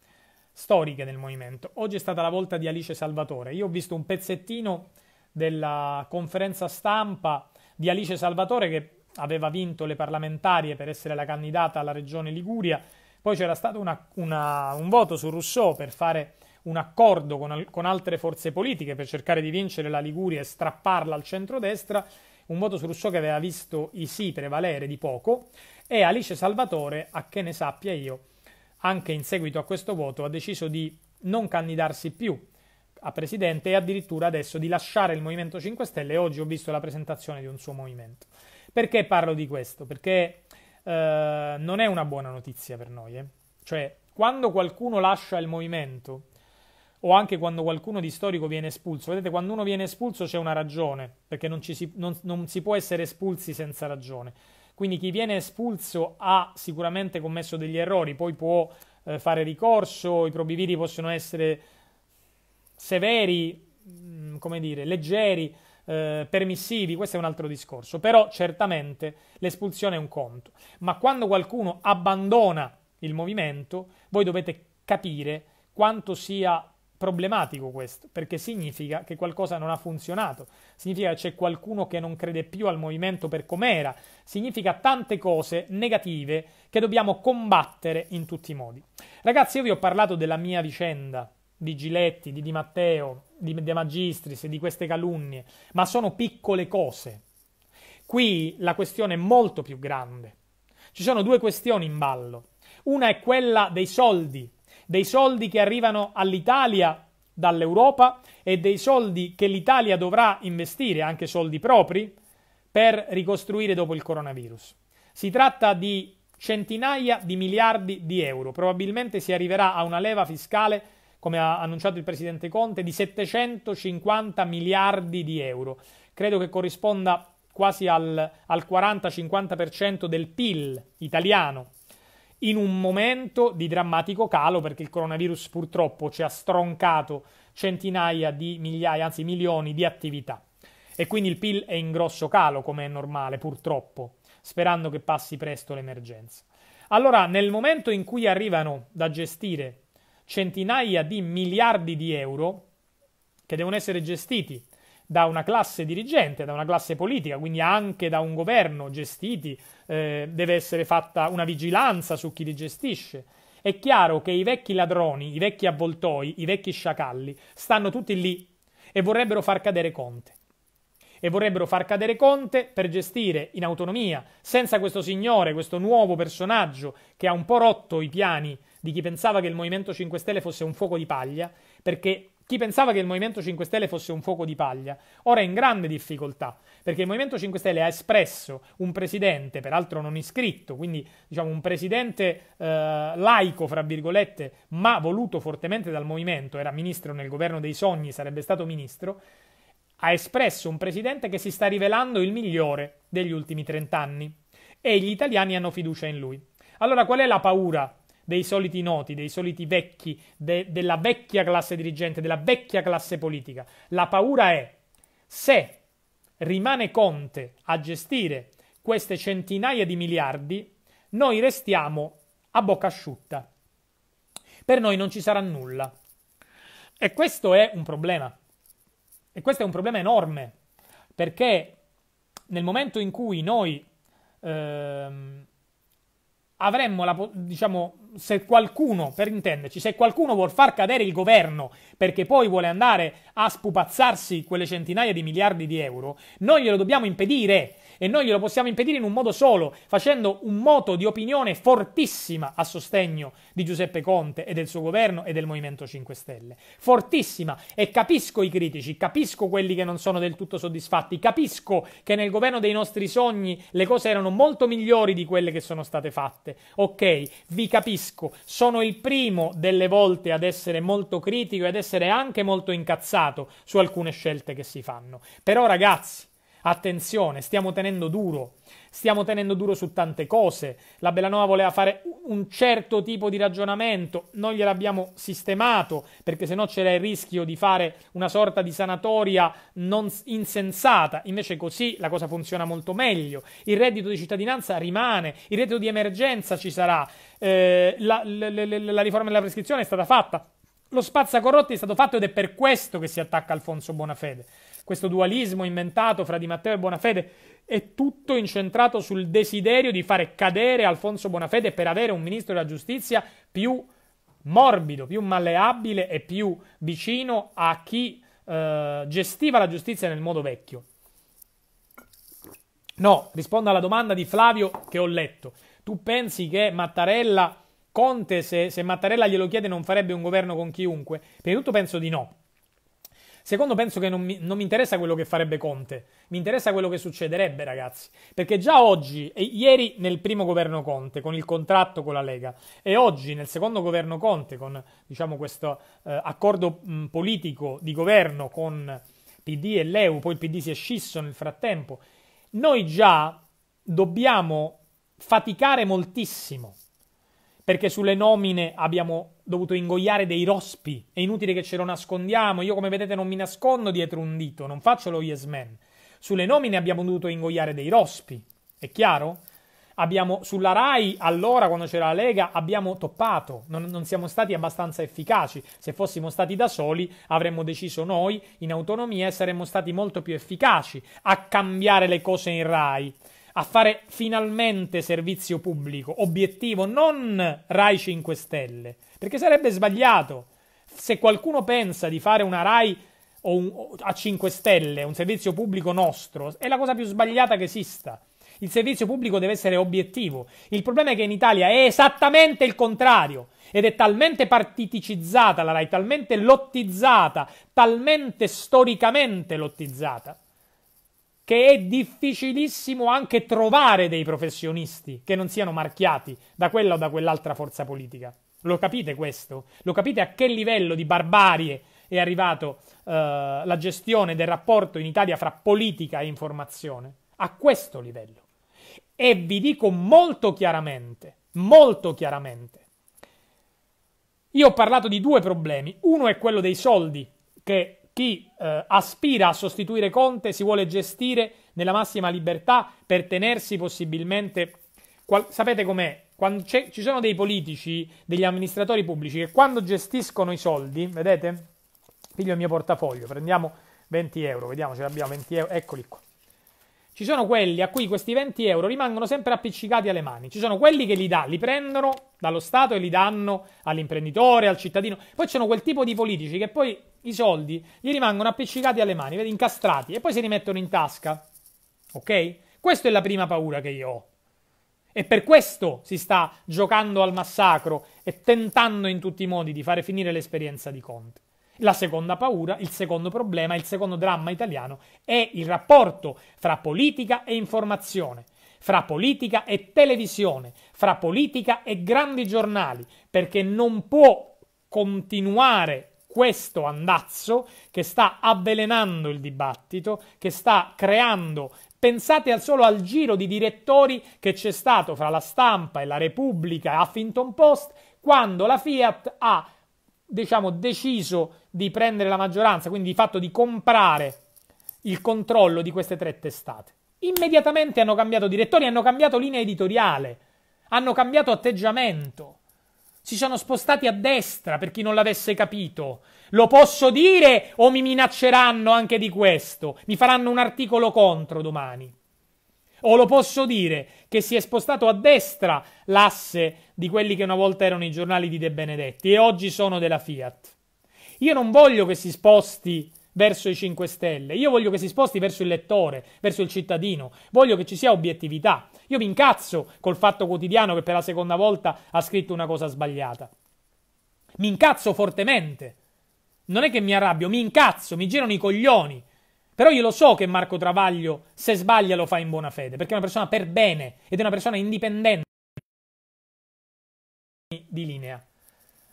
storiche del movimento. Oggi è stata la volta di Alice Salvatore. Io ho visto un pezzettino della conferenza stampa di Alice Salvatore che aveva vinto le parlamentarie per essere la candidata alla regione Liguria, poi c'era stato una, una, un voto su Rousseau per fare un accordo con, con, altre forze politiche per cercare di vincere la Liguria e strapparla al centrodestra, un voto su Rousseau che aveva visto i sì prevalere di poco e Alice Salvatore, a che ne sappia io, anche in seguito a questo voto ha deciso di non candidarsi più a presidente e addirittura adesso di lasciare il Movimento 5 Stelle e oggi ho visto la presentazione di un suo movimento. Perché parlo di questo? Perché eh, non è una buona notizia per noi. Eh? Cioè, quando qualcuno lascia il movimento o anche quando qualcuno di storico viene espulso, vedete, quando uno viene espulso c'è una ragione, perché non, si, non, non si può essere espulsi senza ragione. Quindi chi viene espulso ha sicuramente commesso degli errori, poi può eh, fare ricorso, i probiviri possono essere severi, mm, come dire, leggeri, eh, permissivi, questo è un altro discorso, però certamente l'espulsione è un conto, ma quando qualcuno abbandona il movimento, voi dovete capire quanto sia problematico questo, perché significa che qualcosa non ha funzionato, significa che c'è qualcuno che non crede più al movimento per com'era, significa tante cose negative che dobbiamo combattere in tutti i modi. Ragazzi, io vi ho parlato della mia vicenda di Giletti, di Di Matteo, di De Magistris, di queste calunnie, ma sono piccole cose. Qui la questione è molto più grande. Ci sono due questioni in ballo. Una è quella dei soldi, dei soldi che arrivano all'Italia dall'Europa e dei soldi che l'Italia dovrà investire, anche soldi propri, per ricostruire dopo il coronavirus. Si tratta di centinaia di miliardi di euro, probabilmente si arriverà a una leva fiscale come ha annunciato il presidente Conte, di 750 miliardi di euro. Credo che corrisponda quasi al, al 40-50% del PIL italiano, in un momento di drammatico calo perché il coronavirus purtroppo ci ha stroncato centinaia di migliaia, anzi milioni di attività. E quindi il PIL è in grosso calo, come è normale, purtroppo, sperando che passi presto l'emergenza. Allora, nel momento in cui arrivano da gestire centinaia di miliardi di euro che devono essere gestiti da una classe dirigente, da una classe politica, quindi anche da un governo gestiti, eh, deve essere fatta una vigilanza su chi li gestisce. È chiaro che i vecchi ladroni, i vecchi avvoltoi, i vecchi sciacalli stanno tutti lì e vorrebbero far cadere Conte. E vorrebbero far cadere Conte per gestire in autonomia, senza questo signore, questo nuovo personaggio che ha un po' rotto i piani di chi pensava che il Movimento 5 Stelle fosse un fuoco di paglia, perché chi pensava che il Movimento 5 Stelle fosse un fuoco di paglia, ora è in grande difficoltà, perché il Movimento 5 Stelle ha espresso un presidente, peraltro non iscritto, quindi diciamo un presidente eh, laico, fra virgolette, ma voluto fortemente dal Movimento, era ministro nel governo dei sogni, sarebbe stato ministro, ha espresso un presidente che si sta rivelando il migliore degli ultimi trent'anni e gli italiani hanno fiducia in lui. Allora qual è la paura dei soliti noti, dei soliti vecchi, de- della vecchia classe dirigente, della vecchia classe politica. La paura è se rimane Conte a gestire queste centinaia di miliardi, noi restiamo a bocca asciutta. Per noi non ci sarà nulla. E questo è un problema. E questo è un problema enorme, perché nel momento in cui noi ehm, avremmo la, diciamo, se qualcuno, per intenderci, se qualcuno vuol far cadere il governo perché poi vuole andare a spupazzarsi quelle centinaia di miliardi di euro, noi glielo dobbiamo impedire e noi glielo possiamo impedire in un modo solo, facendo un moto di opinione fortissima a sostegno di Giuseppe Conte e del suo governo e del Movimento 5 Stelle. Fortissima e capisco i critici, capisco quelli che non sono del tutto soddisfatti, capisco che nel governo dei nostri sogni le cose erano molto migliori di quelle che sono state fatte. Ok, vi capisco capisco, sono il primo delle volte ad essere molto critico e ad essere anche molto incazzato su alcune scelte che si fanno. Però ragazzi, attenzione, stiamo tenendo duro stiamo tenendo duro su tante cose. La Bellanova voleva fare un certo tipo di ragionamento, noi gliel'abbiamo sistemato perché sennò c'era il rischio di fare una sorta di sanatoria non insensata. Invece così la cosa funziona molto meglio. Il reddito di cittadinanza rimane, il reddito di emergenza ci sarà, eh, la, la, la, la riforma della prescrizione è stata fatta. Lo spazzacorrotti è stato fatto ed è per questo che si attacca Alfonso Bonafede questo dualismo inventato fra Di Matteo e Bonafede è tutto incentrato sul desiderio di fare cadere Alfonso Bonafede per avere un ministro della giustizia più morbido, più malleabile e più vicino a chi eh, gestiva la giustizia nel modo vecchio. No, rispondo alla domanda di Flavio che ho letto. Tu pensi che Mattarella, Conte, se, se Mattarella glielo chiede, non farebbe un governo con chiunque? Prima di tutto penso di no Secondo, penso che non mi, non mi, interessa quello che farebbe Conte, mi interessa quello che succederebbe, ragazzi. Perché già oggi, e ieri nel primo governo Conte, con il contratto con la Lega, e oggi nel secondo governo Conte, con diciamo, questo eh, accordo mh, politico di governo con PD e Leu, poi il PD si è scisso nel frattempo, noi già dobbiamo faticare moltissimo perché sulle nomine abbiamo dovuto ingoiare dei rospi. È inutile che ce lo nascondiamo. Io, come vedete, non mi nascondo dietro un dito, non faccio lo yes man. Sulle nomine abbiamo dovuto ingoiare dei rospi. È chiaro? Abbiamo, sulla RAI, allora, quando c'era la Lega, abbiamo toppato, non, non, siamo stati abbastanza efficaci. Se fossimo stati da soli, avremmo deciso noi, in autonomia, e saremmo stati molto più efficaci a cambiare le cose in RAI, a fare finalmente servizio pubblico, obiettivo non RAI 5 Stelle, perché sarebbe sbagliato se qualcuno pensa di fare una RAI un, a 5 stelle, un servizio pubblico nostro, è la cosa più sbagliata che esista. Il servizio pubblico deve essere obiettivo. Il problema è che in Italia è esattamente il contrario ed è talmente partiticizzata la RAI, talmente lottizzata, talmente storicamente lottizzata, che è difficilissimo anche trovare dei professionisti che non siano marchiati da quella o da quell'altra forza politica. Lo capite questo? Lo capite a che livello di barbarie è arrivato uh, la gestione del rapporto in Italia fra politica e informazione? A questo livello. E vi dico molto chiaramente, molto chiaramente, io ho parlato di due problemi. Uno è quello dei soldi che chi eh, aspira a sostituire Conte si vuole gestire nella massima libertà per tenersi possibilmente. Qual... Sapete com'è? ci sono dei politici, degli amministratori pubblici che quando gestiscono i soldi, vedete? Piglio il mio portafoglio, prendiamo 20 euro, vediamo ce l'abbiamo 20 euro, eccoli qua. Ci sono quelli a cui questi 20 euro rimangono sempre appiccicati alle mani. Ci sono quelli che li dà, li prendono dallo Stato e li danno all'imprenditore, al cittadino. Poi ci sono quel tipo di politici che poi i soldi gli rimangono appiccicati alle mani, incastrati, e poi se li mettono in tasca. Ok? Questa è la prima paura che io ho. E per questo si sta giocando al massacro e tentando in tutti i modi di fare finire l'esperienza di Conte. La seconda paura, il secondo problema, il secondo dramma italiano è il rapporto fra politica e informazione, fra politica e televisione, fra politica e grandi giornali, perché non può continuare questo andazzo che sta avvelenando il dibattito, che sta creando Pensate al solo al giro di direttori che c'è stato fra la stampa e la Repubblica e Huffington Post quando la Fiat ha diciamo, deciso di prendere la maggioranza, quindi di fatto di comprare il controllo di queste tre testate. Immediatamente hanno cambiato direttori, hanno cambiato linea editoriale, hanno cambiato atteggiamento si sono spostati a destra per chi non l'avesse capito, lo posso dire o mi minacceranno anche di questo? Mi faranno un articolo contro domani. O lo posso dire che si è spostato a destra l'asse di quelli che una volta erano i giornali di De Benedetti e oggi sono della Fiat. Io non voglio che si sposti verso i 5 Stelle, io voglio che si sposti verso il lettore, verso il cittadino, voglio che ci sia obiettività. Io mi incazzo col fatto quotidiano che per la seconda volta ha scritto una cosa sbagliata. Mi incazzo fortemente non è che mi arrabbio, mi incazzo, mi girano i coglioni. Però io lo so che Marco Travaglio, se sbaglia, lo fa in buona fede, perché è una persona per bene ed è una persona indipendente di linea.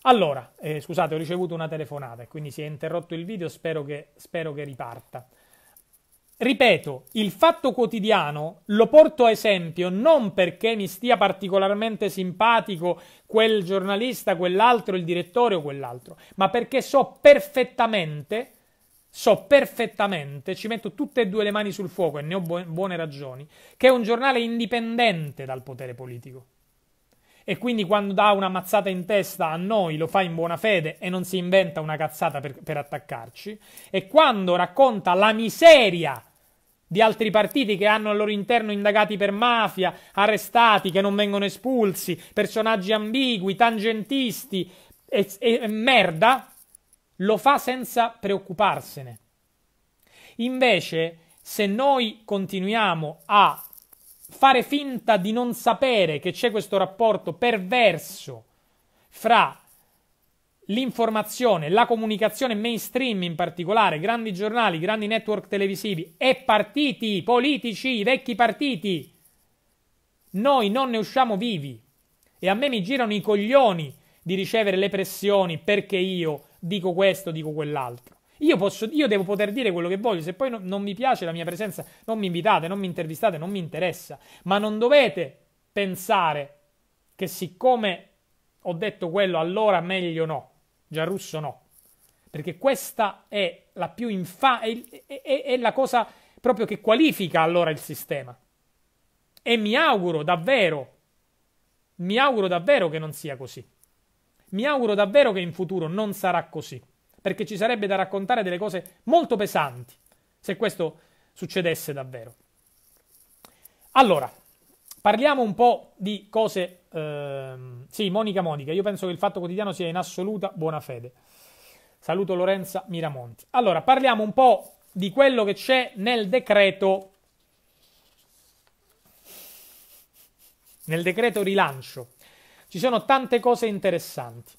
Allora, eh, scusate, ho ricevuto una telefonata e quindi si è interrotto il video, spero che, spero che riparta. Ripeto, il fatto quotidiano lo porto a esempio non perché mi stia particolarmente simpatico quel giornalista, quell'altro, il direttore o quell'altro, ma perché so perfettamente, so perfettamente, ci metto tutte e due le mani sul fuoco e ne ho buone ragioni, che è un giornale indipendente dal potere politico e quindi quando dà una mazzata in testa a noi lo fa in buona fede e non si inventa una cazzata per, per attaccarci, e quando racconta la miseria di altri partiti che hanno al loro interno indagati per mafia, arrestati che non vengono espulsi, personaggi ambigui, tangentisti e, e, merda, lo fa senza preoccuparsene. Invece, se noi continuiamo a fare finta di non sapere che c'è questo rapporto perverso fra l'informazione, la comunicazione mainstream in particolare, grandi giornali, grandi network televisivi e partiti politici, vecchi partiti, noi non ne usciamo vivi. E a me mi girano i coglioni di ricevere le pressioni perché io dico questo, dico quell'altro. Io, posso, io devo poter dire quello che voglio. Se poi no, non mi piace la mia presenza, non mi invitate, non mi intervistate, non mi interessa. Ma non dovete pensare che siccome ho detto quello, allora meglio no. Già russo no. Perché questa è la più infame, è, è, è la cosa proprio che qualifica allora il sistema. E mi auguro davvero, mi auguro davvero che non sia così. Mi auguro davvero che in futuro non sarà così perché ci sarebbe da raccontare delle cose molto pesanti, se questo succedesse davvero. Allora, parliamo un po' di cose... Ehm, sì, Monica Monica, io penso che il Fatto Quotidiano sia in assoluta buona fede. Saluto Lorenza Miramonti. Allora, parliamo un po' di quello che c'è nel decreto... Nel decreto rilancio. Ci sono tante cose interessanti.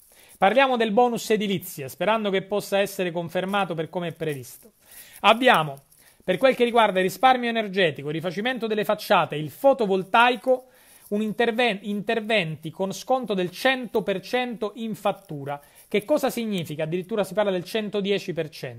Parliamo del bonus edilizia, sperando che possa essere confermato per come è previsto. Abbiamo, per quel che riguarda il risparmio energetico, il rifacimento delle facciate, il fotovoltaico, Interven interventi con sconto del 100% in fattura. Che cosa significa? Addirittura si parla del 110%.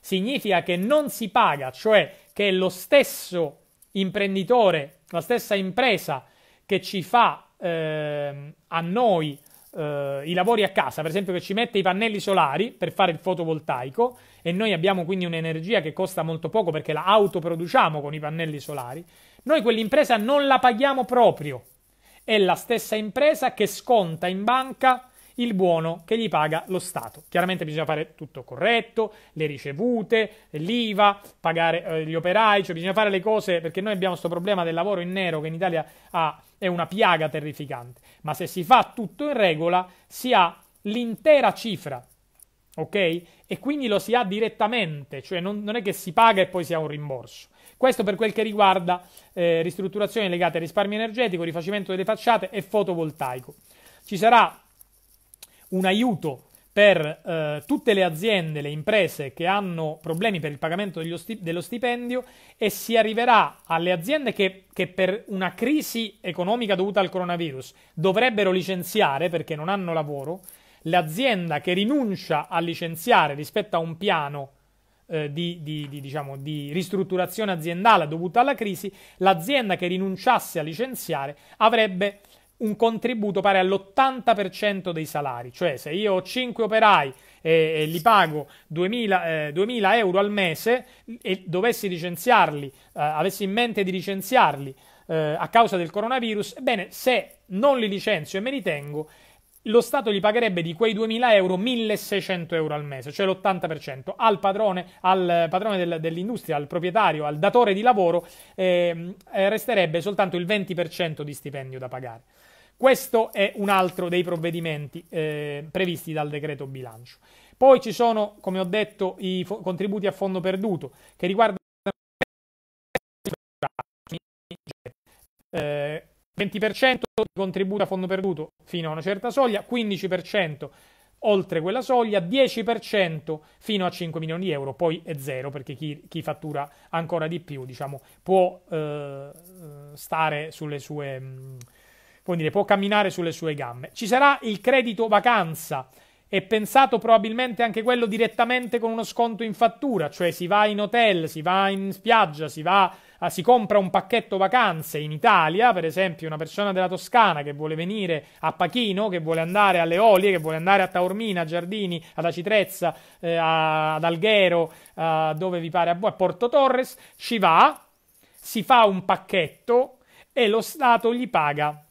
Significa che non si paga, cioè che lo stesso imprenditore, la stessa impresa che ci fa eh, a noi eh, i lavori a casa, per esempio che ci mette i pannelli solari per fare il fotovoltaico e noi abbiamo quindi un'energia che costa molto poco perché la autoproduciamo con i pannelli solari, noi quell'impresa non la paghiamo proprio. È la stessa impresa che sconta in banca il buono che gli paga lo Stato. Chiaramente bisogna fare tutto corretto, le ricevute, l'IVA, pagare eh, gli operai, cioè bisogna fare le cose perché noi abbiamo questo problema del lavoro in nero che in Italia ha è una piaga terrificante, ma se si fa tutto in regola si ha l'intera cifra, ok? E quindi lo si ha direttamente, cioè non, non è che si paga e poi si ha un rimborso. Questo per quel che riguarda eh, ristrutturazioni legate al risparmio energetico, rifacimento delle facciate e fotovoltaico. Ci sarà un aiuto per eh, tutte le aziende, le imprese che hanno problemi per il pagamento stip dello stipendio e si arriverà alle aziende che, che, per una crisi economica dovuta al coronavirus dovrebbero licenziare perché non hanno lavoro, l'azienda che rinuncia a licenziare rispetto a un piano eh, di, di, di, diciamo, di ristrutturazione aziendale dovuta alla crisi, l'azienda che rinunciasse a licenziare avrebbe un contributo pari all'80% dei salari, cioè se io ho 5 operai e, li pago 2000, eh, 2000, euro al mese e dovessi licenziarli, eh, avessi in mente di licenziarli eh, a causa del coronavirus, ebbene se non li licenzio e me li tengo, lo Stato gli pagherebbe di quei 2000 euro 1600 euro al mese, cioè l'80%, al padrone, al padrone del, dell'industria, al proprietario, al datore di lavoro, ehm, eh, resterebbe soltanto il 20% di stipendio da pagare. Questo è un altro dei provvedimenti eh, previsti dal decreto bilancio. Poi ci sono, come ho detto, i contributi a fondo perduto che riguardano eh, 20% di contributo a fondo perduto fino a una certa soglia, 15% oltre quella soglia, 10% fino a 5 milioni di euro, poi è zero perché chi, chi fattura ancora di più diciamo, può eh, stare sulle sue... Mh, come dire, può camminare sulle sue gambe. Ci sarà il credito vacanza, è pensato probabilmente anche quello direttamente con uno sconto in fattura, cioè si va in hotel, si va in spiaggia, si, va, si compra un pacchetto vacanze in Italia, per esempio una persona della Toscana che vuole venire a Pachino, che vuole andare alle Olie, che vuole andare a Taormina, a Giardini, ad Acitrezza, eh, ad Alghero, eh, dove vi pare, a Porto Torres, ci va, si fa un pacchetto e lo Stato gli paga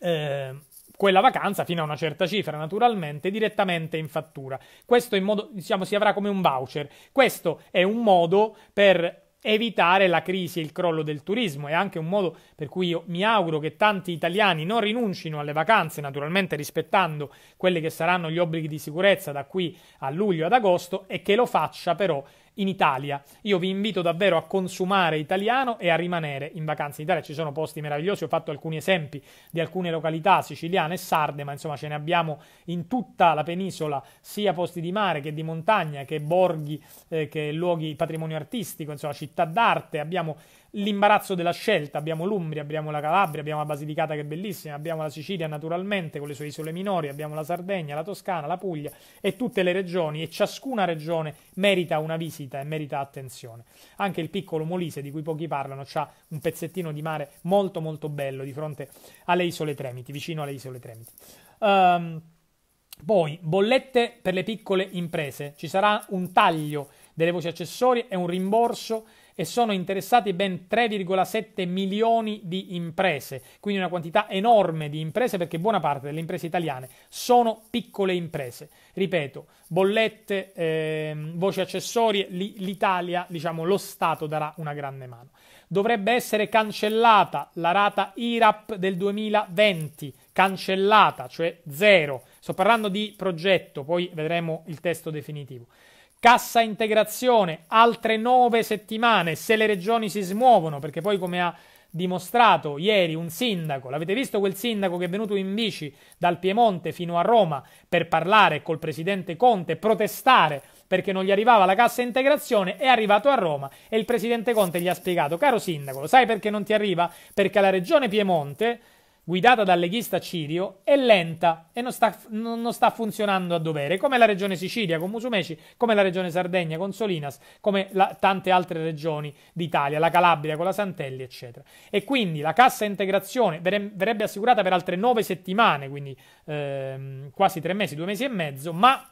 eh, quella vacanza fino a una certa cifra, naturalmente, direttamente in fattura. Questo in modo, diciamo, si avrà come un voucher. Questo è un modo per evitare la crisi e il crollo del turismo. È anche un modo per cui io mi auguro che tanti italiani non rinuncino alle vacanze, naturalmente rispettando quelli che saranno gli obblighi di sicurezza da qui a luglio ad agosto, e che lo faccia però in Italia. Io vi invito davvero a consumare italiano e a rimanere in vacanza in Italia. Ci sono posti meravigliosi, ho fatto alcuni esempi di alcune località siciliane e sarde, ma insomma ce ne abbiamo in tutta la penisola, sia posti di mare che di montagna, che borghi, eh, che luoghi patrimonio artistico, insomma città d'arte. Abbiamo l'imbarazzo della scelta. Abbiamo l'Umbria, abbiamo la Calabria, abbiamo la Basilicata che è bellissima, abbiamo la Sicilia naturalmente con le sue isole minori, abbiamo la Sardegna, la Toscana, la Puglia e tutte le regioni e ciascuna regione merita una visita e merita attenzione. Anche il piccolo Molise di cui pochi parlano ha un pezzettino di mare molto molto bello di fronte alle isole Tremiti, vicino alle isole Tremiti. Um, poi bollette per le piccole imprese, ci sarà un taglio delle voci accessorie e un rimborso e sono interessati ben 3,7 milioni di imprese, quindi una quantità enorme di imprese perché buona parte delle imprese italiane sono piccole imprese. Ripeto, bollette, eh, voci accessorie, l'Italia, diciamo lo Stato darà una grande mano. Dovrebbe essere cancellata la rata IRAP del 2020, cancellata, cioè zero. Sto parlando di progetto, poi vedremo il testo definitivo. Cassa integrazione, altre nove settimane se le regioni si smuovono, perché poi come ha dimostrato ieri un sindaco, l'avete visto quel sindaco che è venuto in bici dal Piemonte fino a Roma per parlare col presidente Conte, protestare perché non gli arrivava la cassa integrazione, è arrivato a Roma e il presidente Conte gli ha spiegato, caro sindaco, lo sai perché non ti arriva? Perché la regione Piemonte guidata dal leghista Cirio, è lenta e non sta, non sta, funzionando a dovere, come la regione Sicilia con Musumeci, come la regione Sardegna con Solinas, come la, tante altre regioni d'Italia, la Calabria con la Santelli, eccetera. E quindi la cassa integrazione vere, verrebbe assicurata per altre nove settimane, quindi eh, quasi tre mesi, due mesi e mezzo, ma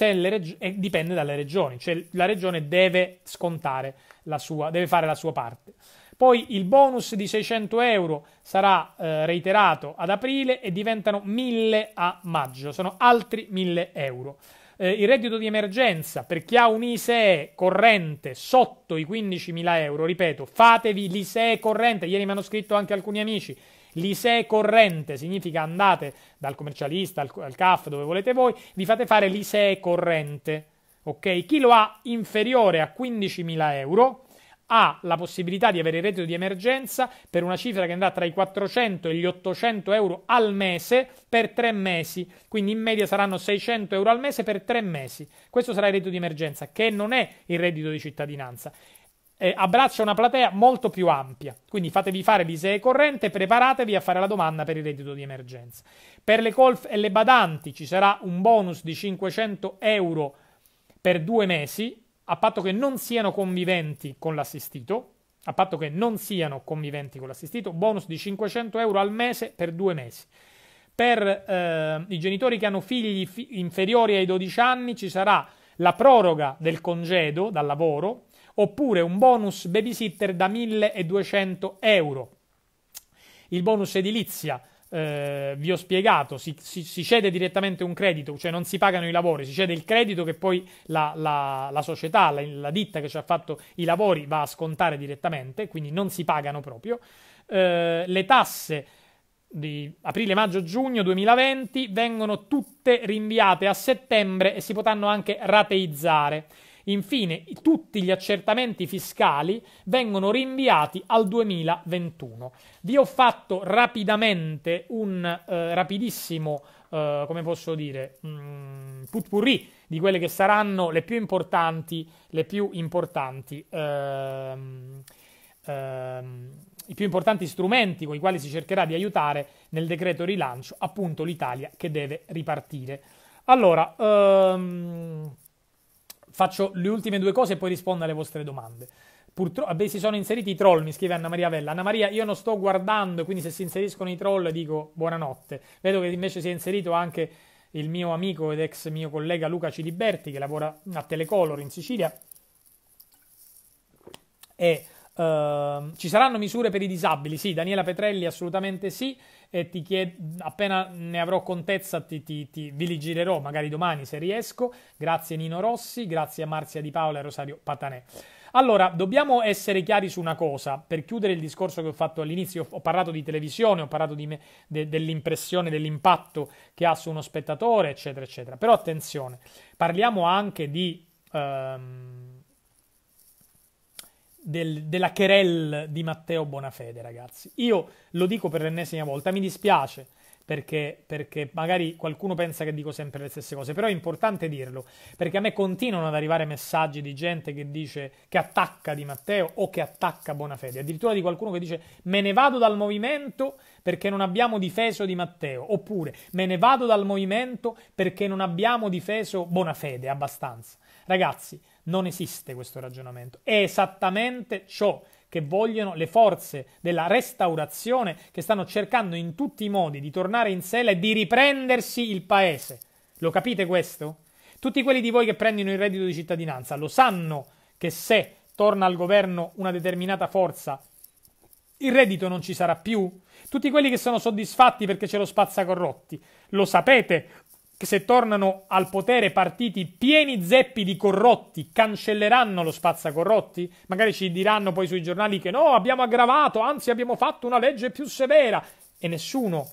Reg- eh, dipende dalle regioni, cioè la regione deve scontare la sua, deve fare la sua parte. Poi il bonus di 600 euro sarà eh, reiterato ad aprile e diventano 1000 a maggio, sono altri 1000 euro. Eh, il reddito di emergenza per chi ha un ISEE corrente sotto i 15.000 euro, ripeto, fatevi l'ISEE corrente, ieri mi hanno scritto anche alcuni amici, l'ISEE corrente significa andate dal commercialista, al, al CAF, dove volete voi, vi fate fare l'ISEE corrente, ok? Chi lo ha inferiore a 15.000 euro ha la possibilità di avere il reddito di emergenza per una cifra che andrà tra i 400 e gli 800 euro al mese per tre mesi, quindi in media saranno 600 euro al mese per tre mesi. Questo sarà il reddito di emergenza, che non è il reddito di cittadinanza. Eh, abbraccia una platea molto più ampia. Quindi fatevi fare l'ISEE corrente, e preparatevi a fare la domanda per il reddito di emergenza. Per le golf e le badanti ci sarà un bonus di 500 euro per due mesi a patto che non siano conviventi con l'assistito, a patto che non siano conviventi con l'assistito, bonus di 500 euro al mese per due mesi. Per eh, i genitori che hanno figli fi- inferiori ai 12 anni ci sarà la proroga del congedo dal lavoro oppure un bonus babysitter da 1200 euro. Il bonus edilizia eh, vi ho spiegato, si, si, si, cede direttamente un credito, cioè non si pagano i lavori, si cede il credito che poi la, la, la società, la, la, ditta che ci ha fatto i lavori va a scontare direttamente, quindi non si pagano proprio. Eh, le tasse di aprile, maggio, giugno 2020 vengono tutte rinviate a settembre e si potranno anche rateizzare. Infine, tutti gli accertamenti fiscali vengono rinviati al 2021. Vi ho fatto rapidamente un eh, rapidissimo, eh, come posso dire, mh, mm, putpurri di quelle che saranno le più importanti, le più importanti ehm, ehm, i più importanti strumenti con i quali si cercherà di aiutare nel decreto rilancio appunto l'Italia che deve ripartire. Allora, ehm, Faccio le ultime due cose e poi rispondo alle vostre domande. Purtroppo eh, beh, si sono inseriti i troll, mi scrive Anna Maria Vella. Anna Maria, io non sto guardando, quindi se si inseriscono i troll dico buonanotte. Vedo che invece si è inserito anche il mio amico ed ex mio collega Luca Ciliberti, che lavora a Telecolor in Sicilia. E uh, ci saranno misure per i disabili? Sì, Daniela Petrelli, assolutamente sì e ti chiedo, appena ne avrò contezza ti, ti, ti, vi li girerò, magari domani se riesco. Grazie Nino Rossi, grazie a Marzia Di Paola e Rosario Patanè. Allora, dobbiamo essere chiari su una cosa, per chiudere il discorso che ho fatto all'inizio, ho parlato di televisione, ho parlato me, de, dell'impressione, dell'impatto che ha su uno spettatore, eccetera, eccetera. Però attenzione, parliamo anche di... Ehm, del, della querel di Matteo Bonafede, ragazzi. Io lo dico per l'ennesima volta, mi dispiace perché, perché magari qualcuno pensa che dico sempre le stesse cose, però è importante dirlo, perché a me continuano ad arrivare messaggi di gente che dice che attacca Di Matteo o che attacca Bonafede, addirittura di qualcuno che dice me ne vado dal movimento perché non abbiamo difeso Di Matteo, oppure me ne vado dal movimento perché non abbiamo difeso Bonafede abbastanza. Ragazzi, non esiste questo ragionamento. È esattamente ciò che vogliono le forze della restaurazione che stanno cercando in tutti i modi di tornare in sella e di riprendersi il paese. Lo capite questo? Tutti quelli di voi che prendono il reddito di cittadinanza lo sanno che se torna al governo una determinata forza il reddito non ci sarà più. Tutti quelli che sono soddisfatti perché c'è lo spazzacorrotti, lo sapete che se tornano al potere partiti pieni zeppi di corrotti cancelleranno lo spazzacorrotti? Magari ci diranno poi sui giornali che no, abbiamo aggravato, anzi abbiamo fatto una legge più severa e nessuno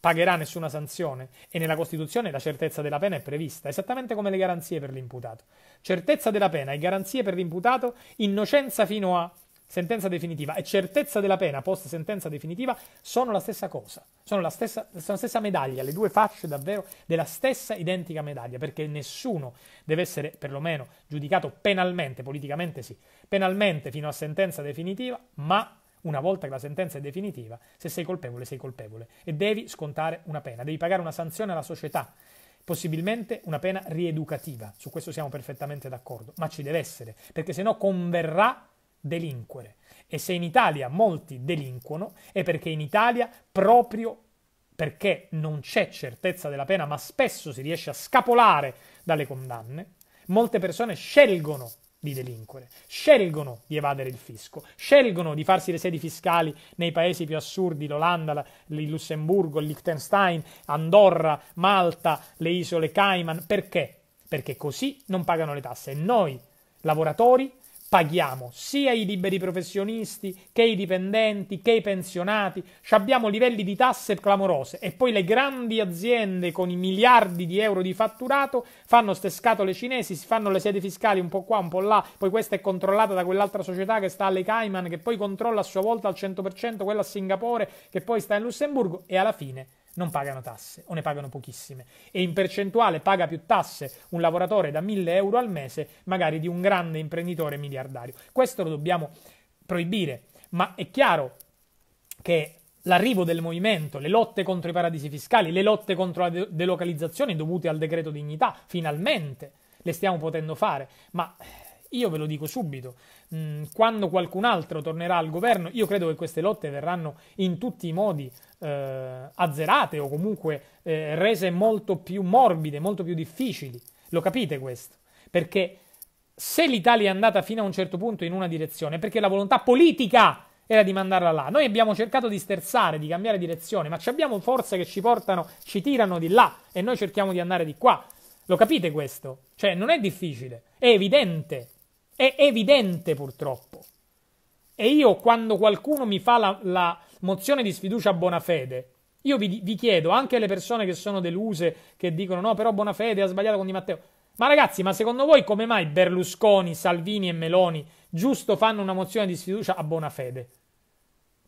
pagherà nessuna sanzione e nella Costituzione la certezza della pena è prevista, esattamente come le garanzie per l'imputato. Certezza della pena e garanzie per l'imputato, innocenza fino a sentenza definitiva e certezza della pena post sentenza definitiva sono la stessa cosa, sono la stessa, sono la stessa, medaglia, le due facce davvero della stessa identica medaglia, perché nessuno deve essere perlomeno giudicato penalmente, politicamente sì, penalmente fino a sentenza definitiva, ma una volta che la sentenza è definitiva, se sei colpevole sei colpevole e devi scontare una pena, devi pagare una sanzione alla società, possibilmente una pena rieducativa, su questo siamo perfettamente d'accordo, ma ci deve essere, perché se no converrà delinquere. E se in Italia molti delinquono è perché in Italia proprio perché non c'è certezza della pena, ma spesso si riesce a scapolare dalle condanne, molte persone scelgono di delinquere, scelgono di evadere il fisco, scelgono di farsi le sedi fiscali nei paesi più assurdi, l'Olanda, il Lussemburgo, il Liechtenstein, Andorra, Malta, le isole Cayman, perché? Perché così non pagano le tasse e noi, lavoratori, paghiamo sia i liberi professionisti che i dipendenti che i pensionati, abbiamo livelli di tasse clamorose e poi le grandi aziende con i miliardi di euro di fatturato fanno ste scatole cinesi, si fanno le sedi fiscali un po' qua, un po' là, poi questa è controllata da quell'altra società che sta alle Cayman che poi controlla a sua volta al 100% quella a Singapore che poi sta in Lussemburgo e alla fine non pagano tasse o ne pagano pochissime e in percentuale paga più tasse un lavoratore da 1000 euro al mese magari di un grande imprenditore miliardario. Questo lo dobbiamo proibire, ma è chiaro che l'arrivo del movimento, le lotte contro i paradisi fiscali, le lotte contro la de delocalizzazione dovute al decreto dignità, finalmente le stiamo potendo fare, ma io ve lo dico subito, mm, quando qualcun altro tornerà al governo, io credo che queste lotte verranno in tutti i modi eh, azzerate o comunque eh, rese molto più morbide, molto più difficili. Lo capite questo? Perché se l'Italia è andata fino a un certo punto in una direzione, perché la volontà politica era di mandarla là. Noi abbiamo cercato di sterzare, di cambiare direzione, ma abbiamo forze che ci portano, ci tirano di là e noi cerchiamo di andare di qua. Lo capite questo? Cioè, non è difficile, è evidente. È evidente purtroppo. E io quando qualcuno mi fa la, la mozione di sfiducia a buona fede, io vi, vi, chiedo, anche alle persone che sono deluse, che dicono no, però buona fede ha sbagliato con Di Matteo. Ma ragazzi, ma secondo voi come mai Berlusconi, Salvini e Meloni giusto fanno una mozione di sfiducia a buona fede?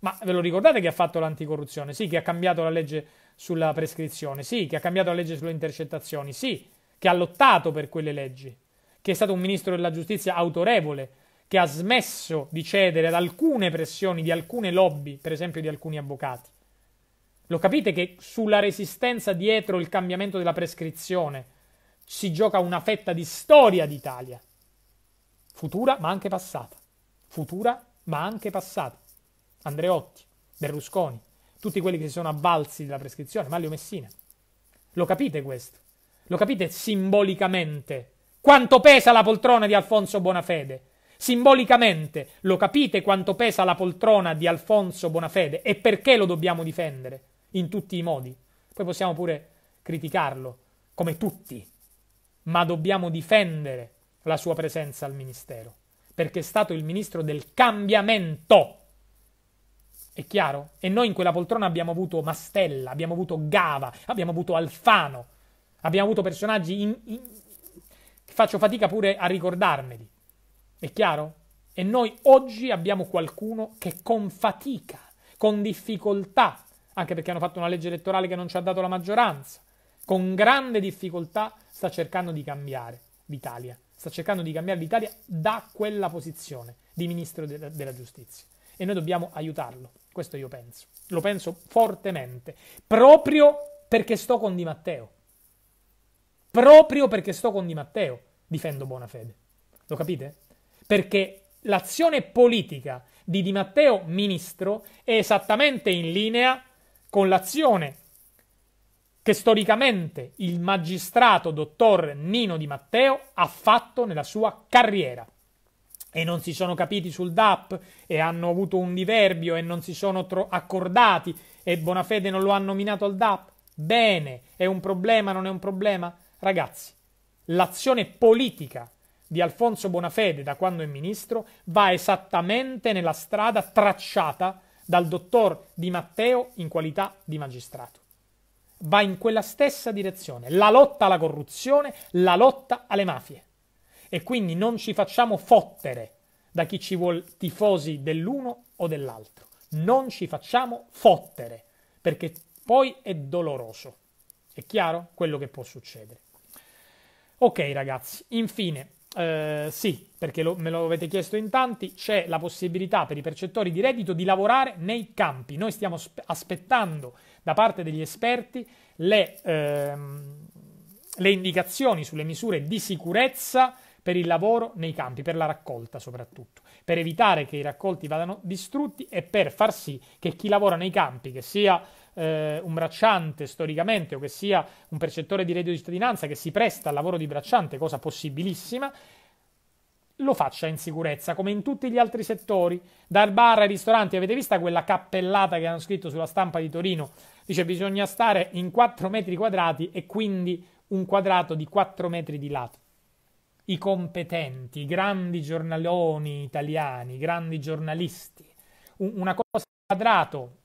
Ma ve lo ricordate che ha fatto l'anticorruzione? Sì, che ha cambiato la legge sulla prescrizione, sì, che ha cambiato la legge sulle intercettazioni, sì, che ha lottato per quelle leggi che è stato un ministro della giustizia autorevole, che ha smesso di cedere ad alcune pressioni di alcune lobby, per esempio di alcuni avvocati. Lo capite che sulla resistenza dietro il cambiamento della prescrizione si gioca una fetta di storia d'Italia, futura ma anche passata, futura ma anche passata. Andreotti, Berlusconi, tutti quelli che si sono avvalsi della prescrizione, Mario Messina. Lo capite questo? Lo capite simbolicamente quanto pesa la poltrona di Alfonso Bonafede? Simbolicamente lo capite quanto pesa la poltrona di Alfonso Bonafede e perché lo dobbiamo difendere in tutti i modi. Poi possiamo pure criticarlo, come tutti, ma dobbiamo difendere la sua presenza al Ministero, perché è stato il Ministro del cambiamento. È chiaro? E noi in quella poltrona abbiamo avuto Mastella, abbiamo avuto Gava, abbiamo avuto Alfano, abbiamo avuto personaggi in, in faccio fatica pure a ricordarmeli. È chiaro? E noi oggi abbiamo qualcuno che con fatica, con difficoltà, anche perché hanno fatto una legge elettorale che non ci ha dato la maggioranza, con grande difficoltà sta cercando di cambiare l'Italia, sta cercando di cambiare l'Italia da quella posizione di ministro de- della giustizia. E noi dobbiamo aiutarlo, questo io penso, lo penso fortemente, proprio perché sto con Di Matteo, proprio perché sto con Di Matteo difendo buona fede. Lo capite? Perché l'azione politica di Di Matteo ministro è esattamente in linea con l'azione che storicamente il magistrato dottor Nino Di Matteo ha fatto nella sua carriera. E non si sono capiti sul DAP e hanno avuto un diverbio e non si sono accordati e Bonafede non lo ha nominato al DAP. Bene, è un problema, non è un problema? Ragazzi, L'azione politica di Alfonso Bonafede da quando è ministro va esattamente nella strada tracciata dal dottor Di Matteo in qualità di magistrato. Va in quella stessa direzione, la lotta alla corruzione, la lotta alle mafie. E quindi non ci facciamo fottere da chi ci vuole tifosi dell'uno o dell'altro. Non ci facciamo fottere, perché poi è doloroso. È chiaro quello che può succedere. Ok ragazzi, infine, eh, sì, perché lo, me lo avete chiesto in tanti, c'è la possibilità per i percettori di reddito di lavorare nei campi. Noi stiamo aspettando da parte degli esperti le, ehm, le indicazioni sulle misure di sicurezza per il lavoro nei campi, per la raccolta soprattutto, per evitare che i raccolti vadano distrutti e per far sì che chi lavora nei campi, che sia eh, un bracciante storicamente o che sia un percettore di reddito di cittadinanza che si presta al lavoro di bracciante, cosa possibilissima, lo faccia in sicurezza, come in tutti gli altri settori, dal bar ai ristoranti. Avete visto quella cappellata che hanno scritto sulla stampa di Torino? Dice bisogna stare in 4 metri quadrati e quindi un quadrato di 4 metri di lato. I competenti, i grandi giornaloni italiani, i grandi giornalisti, una cosa quadrato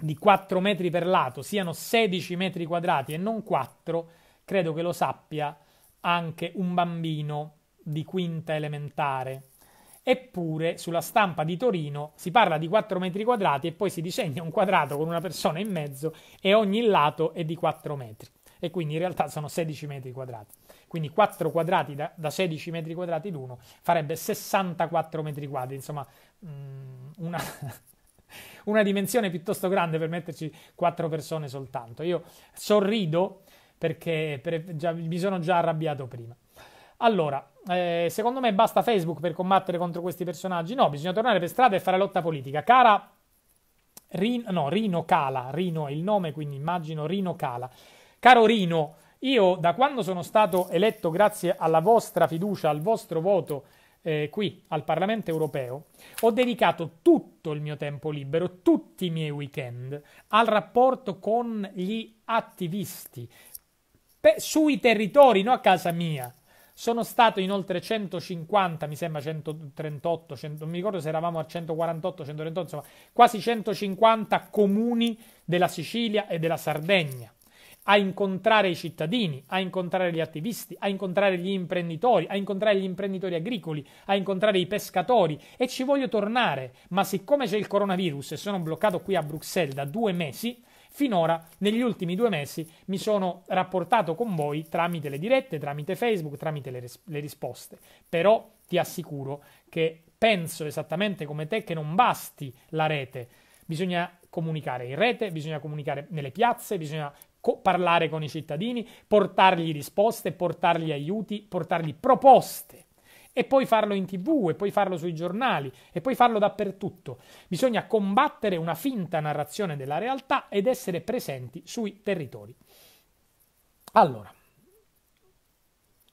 di 4 metri per lato siano 16 metri quadrati e non 4, credo che lo sappia anche un bambino di quinta elementare. Eppure sulla stampa di Torino si parla di 4 metri quadrati e poi si disegna un quadrato con una persona in mezzo e ogni lato è di 4 metri. E quindi in realtà sono 16 metri quadrati. Quindi 4 quadrati da, da 16 metri quadrati l'uno farebbe 64 metri quadri, insomma mh, mm, una, una dimensione piuttosto grande per metterci quattro persone soltanto. Io sorrido perché per, già, mi sono già arrabbiato prima. Allora, eh, secondo me basta Facebook per combattere contro questi personaggi? No, bisogna tornare per strada e fare lotta politica. Cara Rino, no, Rino Cala, Rino è il nome, quindi immagino Rino Cala. Caro Rino, io da quando sono stato eletto grazie alla vostra fiducia, al vostro voto, eh, qui al Parlamento europeo, ho dedicato tutto il mio tempo libero, tutti i miei weekend, al rapporto con gli attivisti pe- sui territori, non a casa mia. Sono stato in oltre 150, mi sembra 138, 100, non mi ricordo se eravamo a 148, 138, insomma quasi 150 comuni della Sicilia e della Sardegna a incontrare i cittadini, a incontrare gli attivisti, a incontrare gli imprenditori, a incontrare gli imprenditori agricoli, a incontrare i pescatori e ci voglio tornare, ma siccome c'è il coronavirus e sono bloccato qui a Bruxelles da due mesi, finora negli ultimi due mesi mi sono rapportato con voi tramite le dirette, tramite Facebook, tramite le, ris le risposte, però ti assicuro che penso esattamente come te che non basti la rete, bisogna comunicare in rete, bisogna comunicare nelle piazze, bisogna co- parlare con i cittadini, portargli risposte, portargli aiuti, portargli proposte e poi farlo in tv e poi farlo sui giornali e poi farlo dappertutto. Bisogna combattere una finta narrazione della realtà ed essere presenti sui territori. Allora,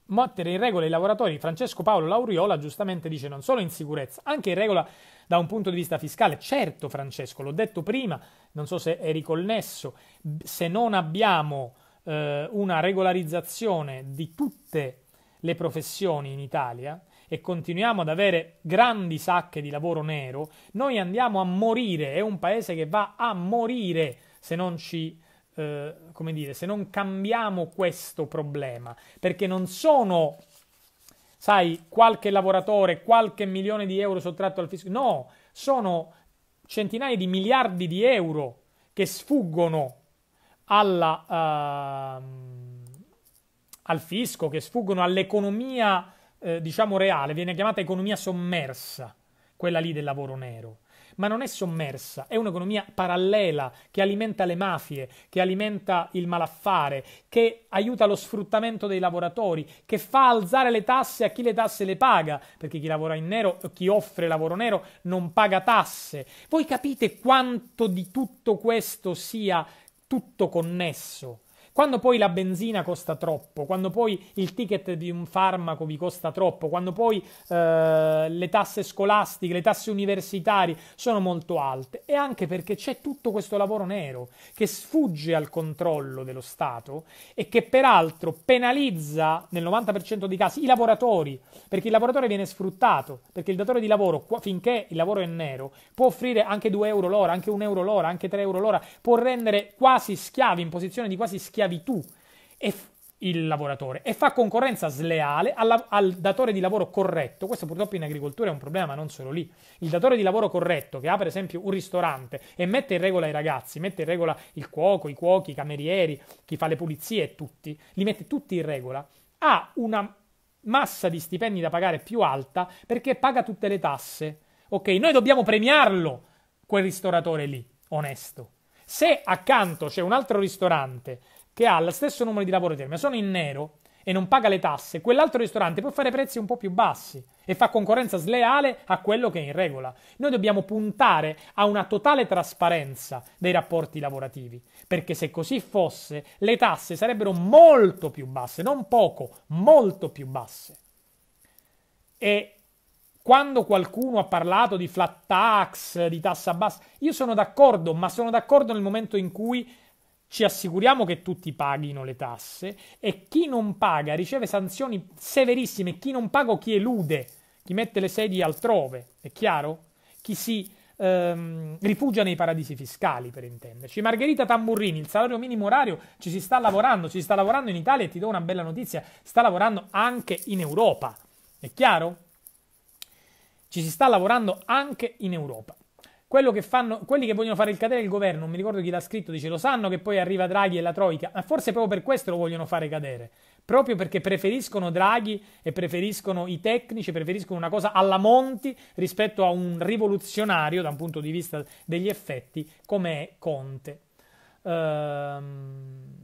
mettere in regola i lavoratori, Francesco Paolo Lauriola giustamente dice non solo in sicurezza, anche in regola da un punto di vista fiscale. Certo Francesco, l'ho detto prima, non so se è riconnesso, se non abbiamo eh, una regolarizzazione di tutte le professioni in Italia e continuiamo ad avere grandi sacche di lavoro nero, noi andiamo a morire, è un paese che va a morire se non ci eh, come dire, se non cambiamo questo problema, perché non sono, sai, qualche lavoratore, qualche milione di euro sottratto al fisco, no, sono centinaia di miliardi di euro che sfuggono alla, uh, al fisco, che sfuggono all'economia, eh, diciamo, reale, viene chiamata economia sommersa, quella lì del lavoro nero ma non è sommersa, è un'economia parallela che alimenta le mafie, che alimenta il malaffare, che aiuta lo sfruttamento dei lavoratori, che fa alzare le tasse a chi le tasse le paga, perché chi lavora in nero, chi offre lavoro nero non paga tasse. Voi capite quanto di tutto questo sia tutto connesso? Quando poi la benzina costa troppo, quando poi il ticket di un farmaco vi costa troppo, quando poi eh, le tasse scolastiche, le tasse universitarie sono molto alte e anche perché c'è tutto questo lavoro nero che sfugge al controllo dello Stato e che peraltro penalizza nel 90% dei casi i lavoratori, perché il lavoratore viene sfruttato, perché il datore di lavoro finché il lavoro è nero può offrire anche 2 euro l'ora, anche 1 euro l'ora, anche 3 euro l'ora, può rendere quasi schiavi in posizione di quasi schiavitù pagavi tu f- il lavoratore e fa concorrenza sleale alla- al datore di lavoro corretto. Questo purtroppo in agricoltura è un problema, ma non solo lì. Il datore di lavoro corretto che ha per esempio un ristorante e mette in regola i ragazzi, mette in regola il cuoco, i cuochi, i camerieri, chi fa le pulizie, e tutti, li mette tutti in regola, ha una massa di stipendi da pagare più alta perché paga tutte le tasse. Ok, noi dobbiamo premiarlo quel ristoratore lì, onesto. Se accanto c'è un altro ristorante che ha lo stesso numero di lavoratori, ma sono in nero e non paga le tasse, quell'altro ristorante può fare prezzi un po' più bassi e fa concorrenza sleale a quello che è in regola. Noi dobbiamo puntare a una totale trasparenza dei rapporti lavorativi, perché se così fosse le tasse sarebbero molto più basse, non poco, molto più basse. E quando qualcuno ha parlato di flat tax, di tassa bassa, io sono d'accordo, ma sono d'accordo nel momento in cui ci assicuriamo che tutti paghino le tasse e chi non paga riceve sanzioni severissime, chi non paga chi elude, chi mette le sedi altrove, è chiaro? Chi si ehm, rifugia nei paradisi fiscali, per intenderci. Margherita Tamburrini, il salario minimo orario ci si sta lavorando, ci si sta lavorando in Italia e ti do una bella notizia, sta lavorando anche in Europa, è chiaro? Ci si sta lavorando anche in Europa. Che fanno, quelli che vogliono fare il cadere il governo, non mi ricordo chi l'ha scritto, dice lo sanno che poi arriva Draghi e la Troica, ma ah, forse proprio per questo lo vogliono fare cadere, proprio perché preferiscono Draghi e preferiscono i tecnici, preferiscono una cosa alla Monti rispetto a un rivoluzionario da un punto di vista degli effetti come Conte. Ehm,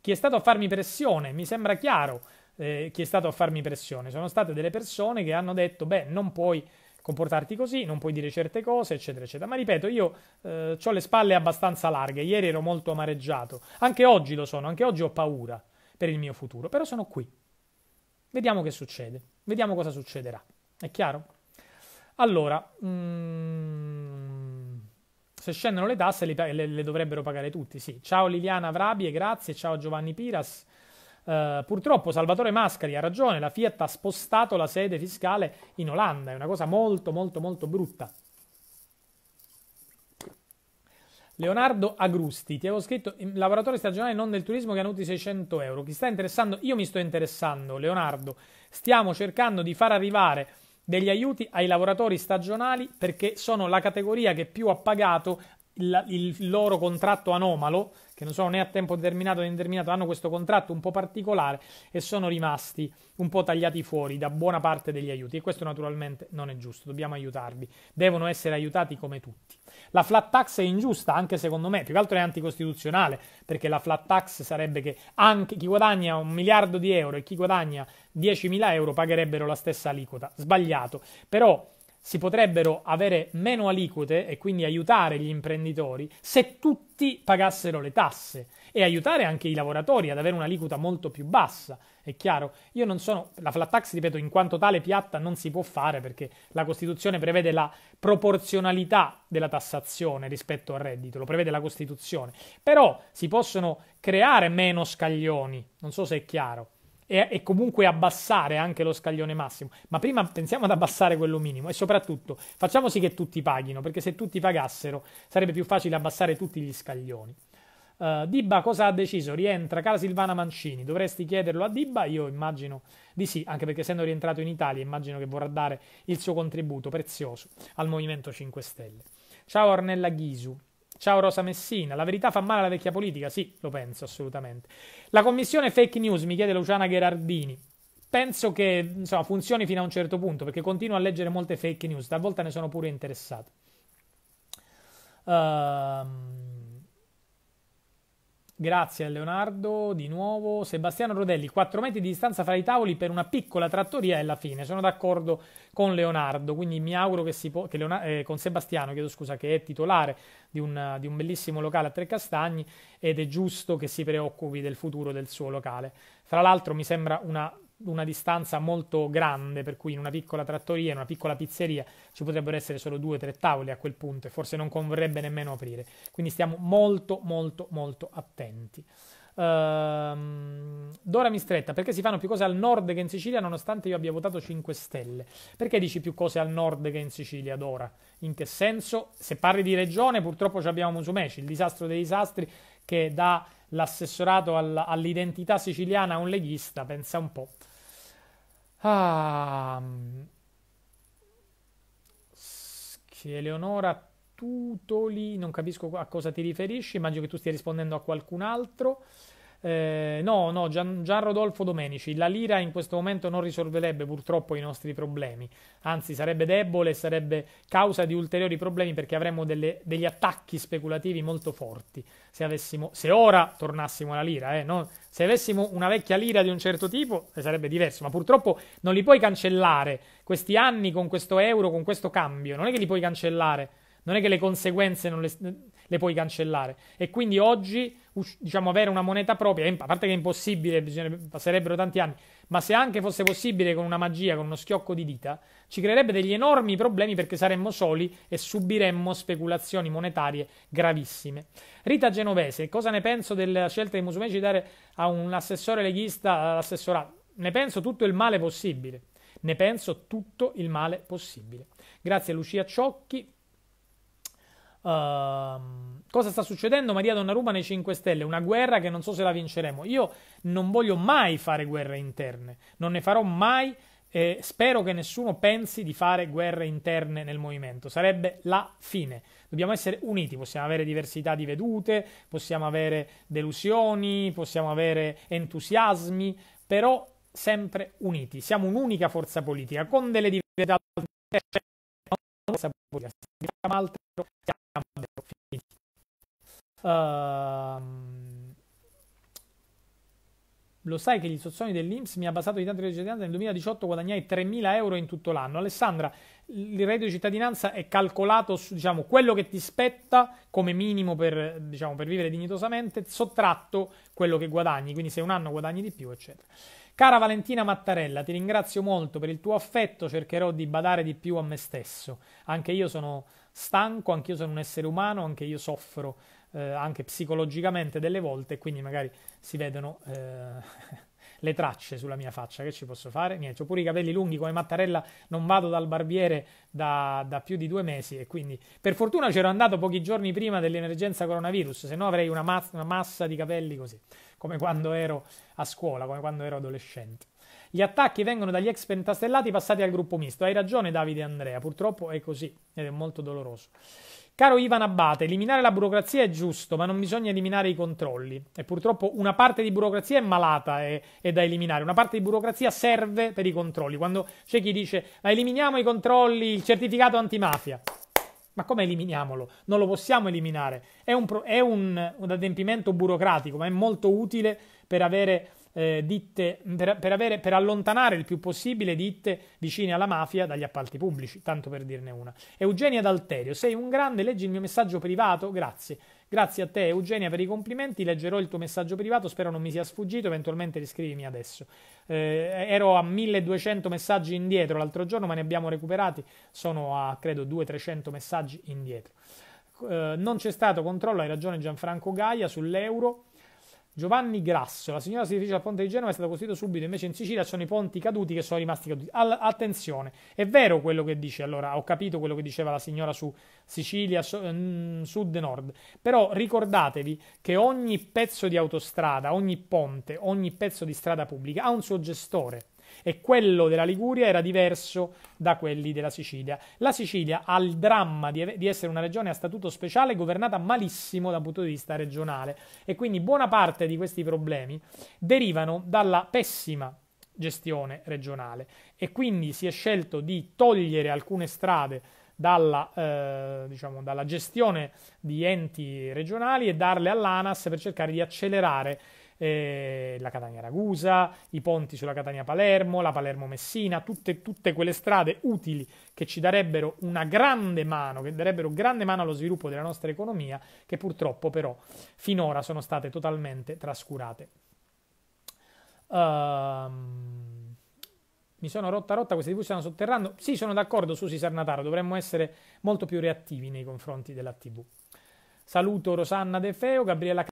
chi è stato a farmi pressione? Mi sembra chiaro eh, chi è stato a farmi pressione, sono state delle persone che hanno detto beh non puoi comportarti così, non puoi dire certe cose, eccetera, eccetera. Ma ripeto, io eh, ho le spalle abbastanza larghe, ieri ero molto amareggiato, anche oggi lo sono, anche oggi ho paura per il mio futuro, però sono qui. Vediamo che succede, vediamo cosa succederà. È chiaro? Allora, mm, se scendono le tasse le, le, le, dovrebbero pagare tutti, sì. Ciao Liliana Vrabie, grazie, ciao Giovanni Piras. Eh, purtroppo Salvatore Mascari ha ragione, la Fiat ha spostato la sede fiscale in Olanda, è una cosa molto molto molto brutta. Leonardo Agrusti, ti avevo scritto lavoratore stagionale non del turismo che ha avuto 600 euro. Chi sta interessando? Io mi sto interessando, Leonardo. Stiamo cercando di far arrivare degli aiuti ai lavoratori stagionali perché sono la categoria che più ha pagato il, il, loro contratto anomalo, che non sono né a tempo determinato né indeterminato, hanno questo contratto un po' particolare e sono rimasti un po' tagliati fuori da buona parte degli aiuti. E questo naturalmente non è giusto, dobbiamo aiutarli, devono essere aiutati come tutti. La flat tax è ingiusta, anche secondo me, più che altro è anticostituzionale, perché la flat tax sarebbe che anche chi guadagna un miliardo di euro e chi guadagna 10.000 euro pagherebbero la stessa aliquota. Sbagliato, però si potrebbero avere meno aliquote e quindi aiutare gli imprenditori se tutti pagassero le tasse e aiutare anche i lavoratori ad avere un'aliquota molto più bassa. È chiaro, io non sono la flat tax, ripeto, in quanto tale piatta non si può fare perché la Costituzione prevede la proporzionalità della tassazione rispetto al reddito, lo prevede la Costituzione. Però si possono creare meno scaglioni, non so se è chiaro e, e, comunque abbassare anche lo scaglione massimo. Ma prima pensiamo ad abbassare quello minimo e soprattutto facciamo sì che tutti paghino, perché se tutti pagassero sarebbe più facile abbassare tutti gli scaglioni. Uh, Dibba cosa ha deciso? Rientra cara Silvana Mancini, dovresti chiederlo a Dibba, io immagino di sì, anche perché essendo rientrato in Italia immagino che vorrà dare il suo contributo prezioso al Movimento 5 Stelle. Ciao Ornella Ghisu, Ciao Rosa Messina, la verità fa male alla vecchia politica? Sì, lo penso assolutamente. La commissione fake news, mi chiede Luciana Gherardini. Penso che insomma, funzioni fino a un certo punto perché continuo a leggere molte fake news, talvolta ne sono pure interessato. Ehm. Uh... Grazie a Leonardo di nuovo. Sebastiano Rodelli, 4 metri di distanza fra i tavoli per una piccola trattoria è la fine. Sono d'accordo con Leonardo, quindi mi auguro che, che Leonardo, eh, con Sebastiano, chiedo scusa, che è titolare di un, di un bellissimo locale a Tre Castagni ed è giusto che si preoccupi del futuro del suo locale. Fra l'altro mi sembra una una distanza molto grande, per cui in una piccola trattoria, in una piccola pizzeria ci potrebbero essere solo due o tre tavole a quel punto e forse non converrebbe nemmeno aprire. Quindi stiamo molto molto molto attenti. Uh, Dora mi stretta perché si fanno più cose al nord che in Sicilia nonostante io abbia votato 5 stelle perché dici più cose al nord che in Sicilia Dora in che senso se parli di regione purtroppo abbiamo Musumeci il disastro dei disastri che dà l'assessorato all'identità siciliana a un leghista, pensa un po'. Ah, Eleonora Tutoli, non capisco a cosa ti riferisci, immagino che tu stia rispondendo a qualcun altro. Eh, no, no, Gian, Gian, Rodolfo Domenici, la lira in questo momento non risolverebbe purtroppo i nostri problemi, anzi sarebbe debole e sarebbe causa di ulteriori problemi perché avremmo delle, degli attacchi speculativi molto forti se, avessimo, se ora tornassimo alla lira, eh, no? se avessimo una vecchia lira di un certo tipo eh, sarebbe diverso, ma purtroppo non li puoi cancellare questi anni con questo euro, con questo cambio, non è che li puoi cancellare, non è che le conseguenze non le le puoi cancellare. E quindi oggi, diciamo, avere una moneta propria, a parte che è impossibile, passerebbero tanti anni, ma se anche fosse possibile con una magia, con uno schiocco di dita, ci creerebbe degli enormi problemi perché saremmo soli e subiremmo speculazioni monetarie gravissime. Rita Genovese, cosa ne penso della scelta dei Musumeci di dare a un assessore leghista all'assessorato? Ne penso tutto il male possibile. Ne penso tutto il male possibile. Grazie a Lucia Ciocchi Uh, cosa sta succedendo? Maria Donnarumma nei 5 Stelle, una guerra che non so se la vinceremo. Io non voglio mai fare guerre interne, non ne farò mai. Eh, spero che nessuno pensi di fare guerre interne nel movimento, sarebbe la fine. Dobbiamo essere uniti, possiamo avere diversità di vedute, possiamo avere delusioni, possiamo avere entusiasmi, però sempre uniti. Siamo un'unica forza politica con delle diversità. Forza politica, si chiama altro, Ehm, lo sai che gli istruzioni dell'Inps mi ha basato di tanto reddito di cittadinanza, nel 2018 guadagnai 3.000 euro in tutto l'anno. Alessandra, il reddito di cittadinanza è calcolato su diciamo, quello che ti spetta come minimo per, diciamo, per vivere dignitosamente, sottratto quello che guadagni, quindi se un anno guadagni di più, eccetera. Cara Valentina Mattarella, ti ringrazio molto per il tuo affetto, cercherò di badare di più a me stesso. Anche io sono stanco, anche io sono un essere umano, anche io soffro eh, anche psicologicamente delle volte, quindi magari si vedono eh, le tracce sulla mia faccia, che ci posso fare? Niente, ho pure i capelli lunghi come Mattarella, non vado dal barbiere da, da più di due mesi e quindi per fortuna c'ero andato pochi giorni prima dell'emergenza coronavirus, se no avrei una, ma- una massa di capelli così, come quando ero a scuola, come quando ero adolescente. Gli attacchi vengono dagli ex pentastellati passati al gruppo misto. Hai ragione Davide e Andrea, purtroppo è così ed è molto doloroso. Caro Ivan Abbate, eliminare la burocrazia è giusto, ma non bisogna eliminare i controlli. E purtroppo una parte di burocrazia è malata e è da eliminare. Una parte di burocrazia serve per i controlli. Quando c'è chi dice ma eliminiamo i controlli, il certificato antimafia. Ma come eliminiamolo? Non lo possiamo eliminare. È un, è un, un adempimento burocratico, ma è molto utile per avere eh, ditte, per, per, avere, per, allontanare il più possibile ditte vicine alla mafia dagli appalti pubblici, tanto per dirne una. Eugenia D'Alterio, sei un grande, leggi il mio messaggio privato, grazie. Grazie a te Eugenia per i complimenti, leggerò il tuo messaggio privato, spero non mi sia sfuggito, eventualmente riscrivimi adesso. Eh, ero a 1200 messaggi indietro l'altro giorno, ma ne abbiamo recuperati, sono a credo 200-300 messaggi indietro. Eh, non c'è stato controllo, hai ragione Gianfranco Gaia, sull'euro Giovanni Grasso, la signora si dirige al ponte di Genova, è stato costruito subito, invece in Sicilia ci sono i ponti caduti che sono rimasti caduti. All- attenzione, è vero quello che dice, allora ho capito quello che diceva la signora su Sicilia, su, eh, mm, sud e nord, però ricordatevi che ogni pezzo di autostrada, ogni ponte, ogni pezzo di strada pubblica ha un suo gestore e quello della Liguria era diverso da quelli della Sicilia. La Sicilia ha il dramma di, di essere una regione a statuto speciale governata malissimo dal punto di vista regionale e quindi buona parte di questi problemi derivano dalla pessima gestione regionale e quindi si è scelto di togliere alcune strade dalla, eh, diciamo, dalla gestione di enti regionali e darle all'ANAS per cercare di accelerare eh, la Catania-Ragusa, i ponti sulla Catania-Palermo, la Palermo-Messina, tutte, tutte quelle strade utili che ci darebbero una grande mano, che darebbero grande mano allo sviluppo della nostra economia, che purtroppo però finora sono state totalmente trascurate. Ehm... Um mi sono rotta rotta, questi tv stanno sotterrando. Sì, sono d'accordo, Susi Sarnataro, dovremmo essere molto più reattivi nei confronti della tv. Saluto Rosanna De Feo, Gabriella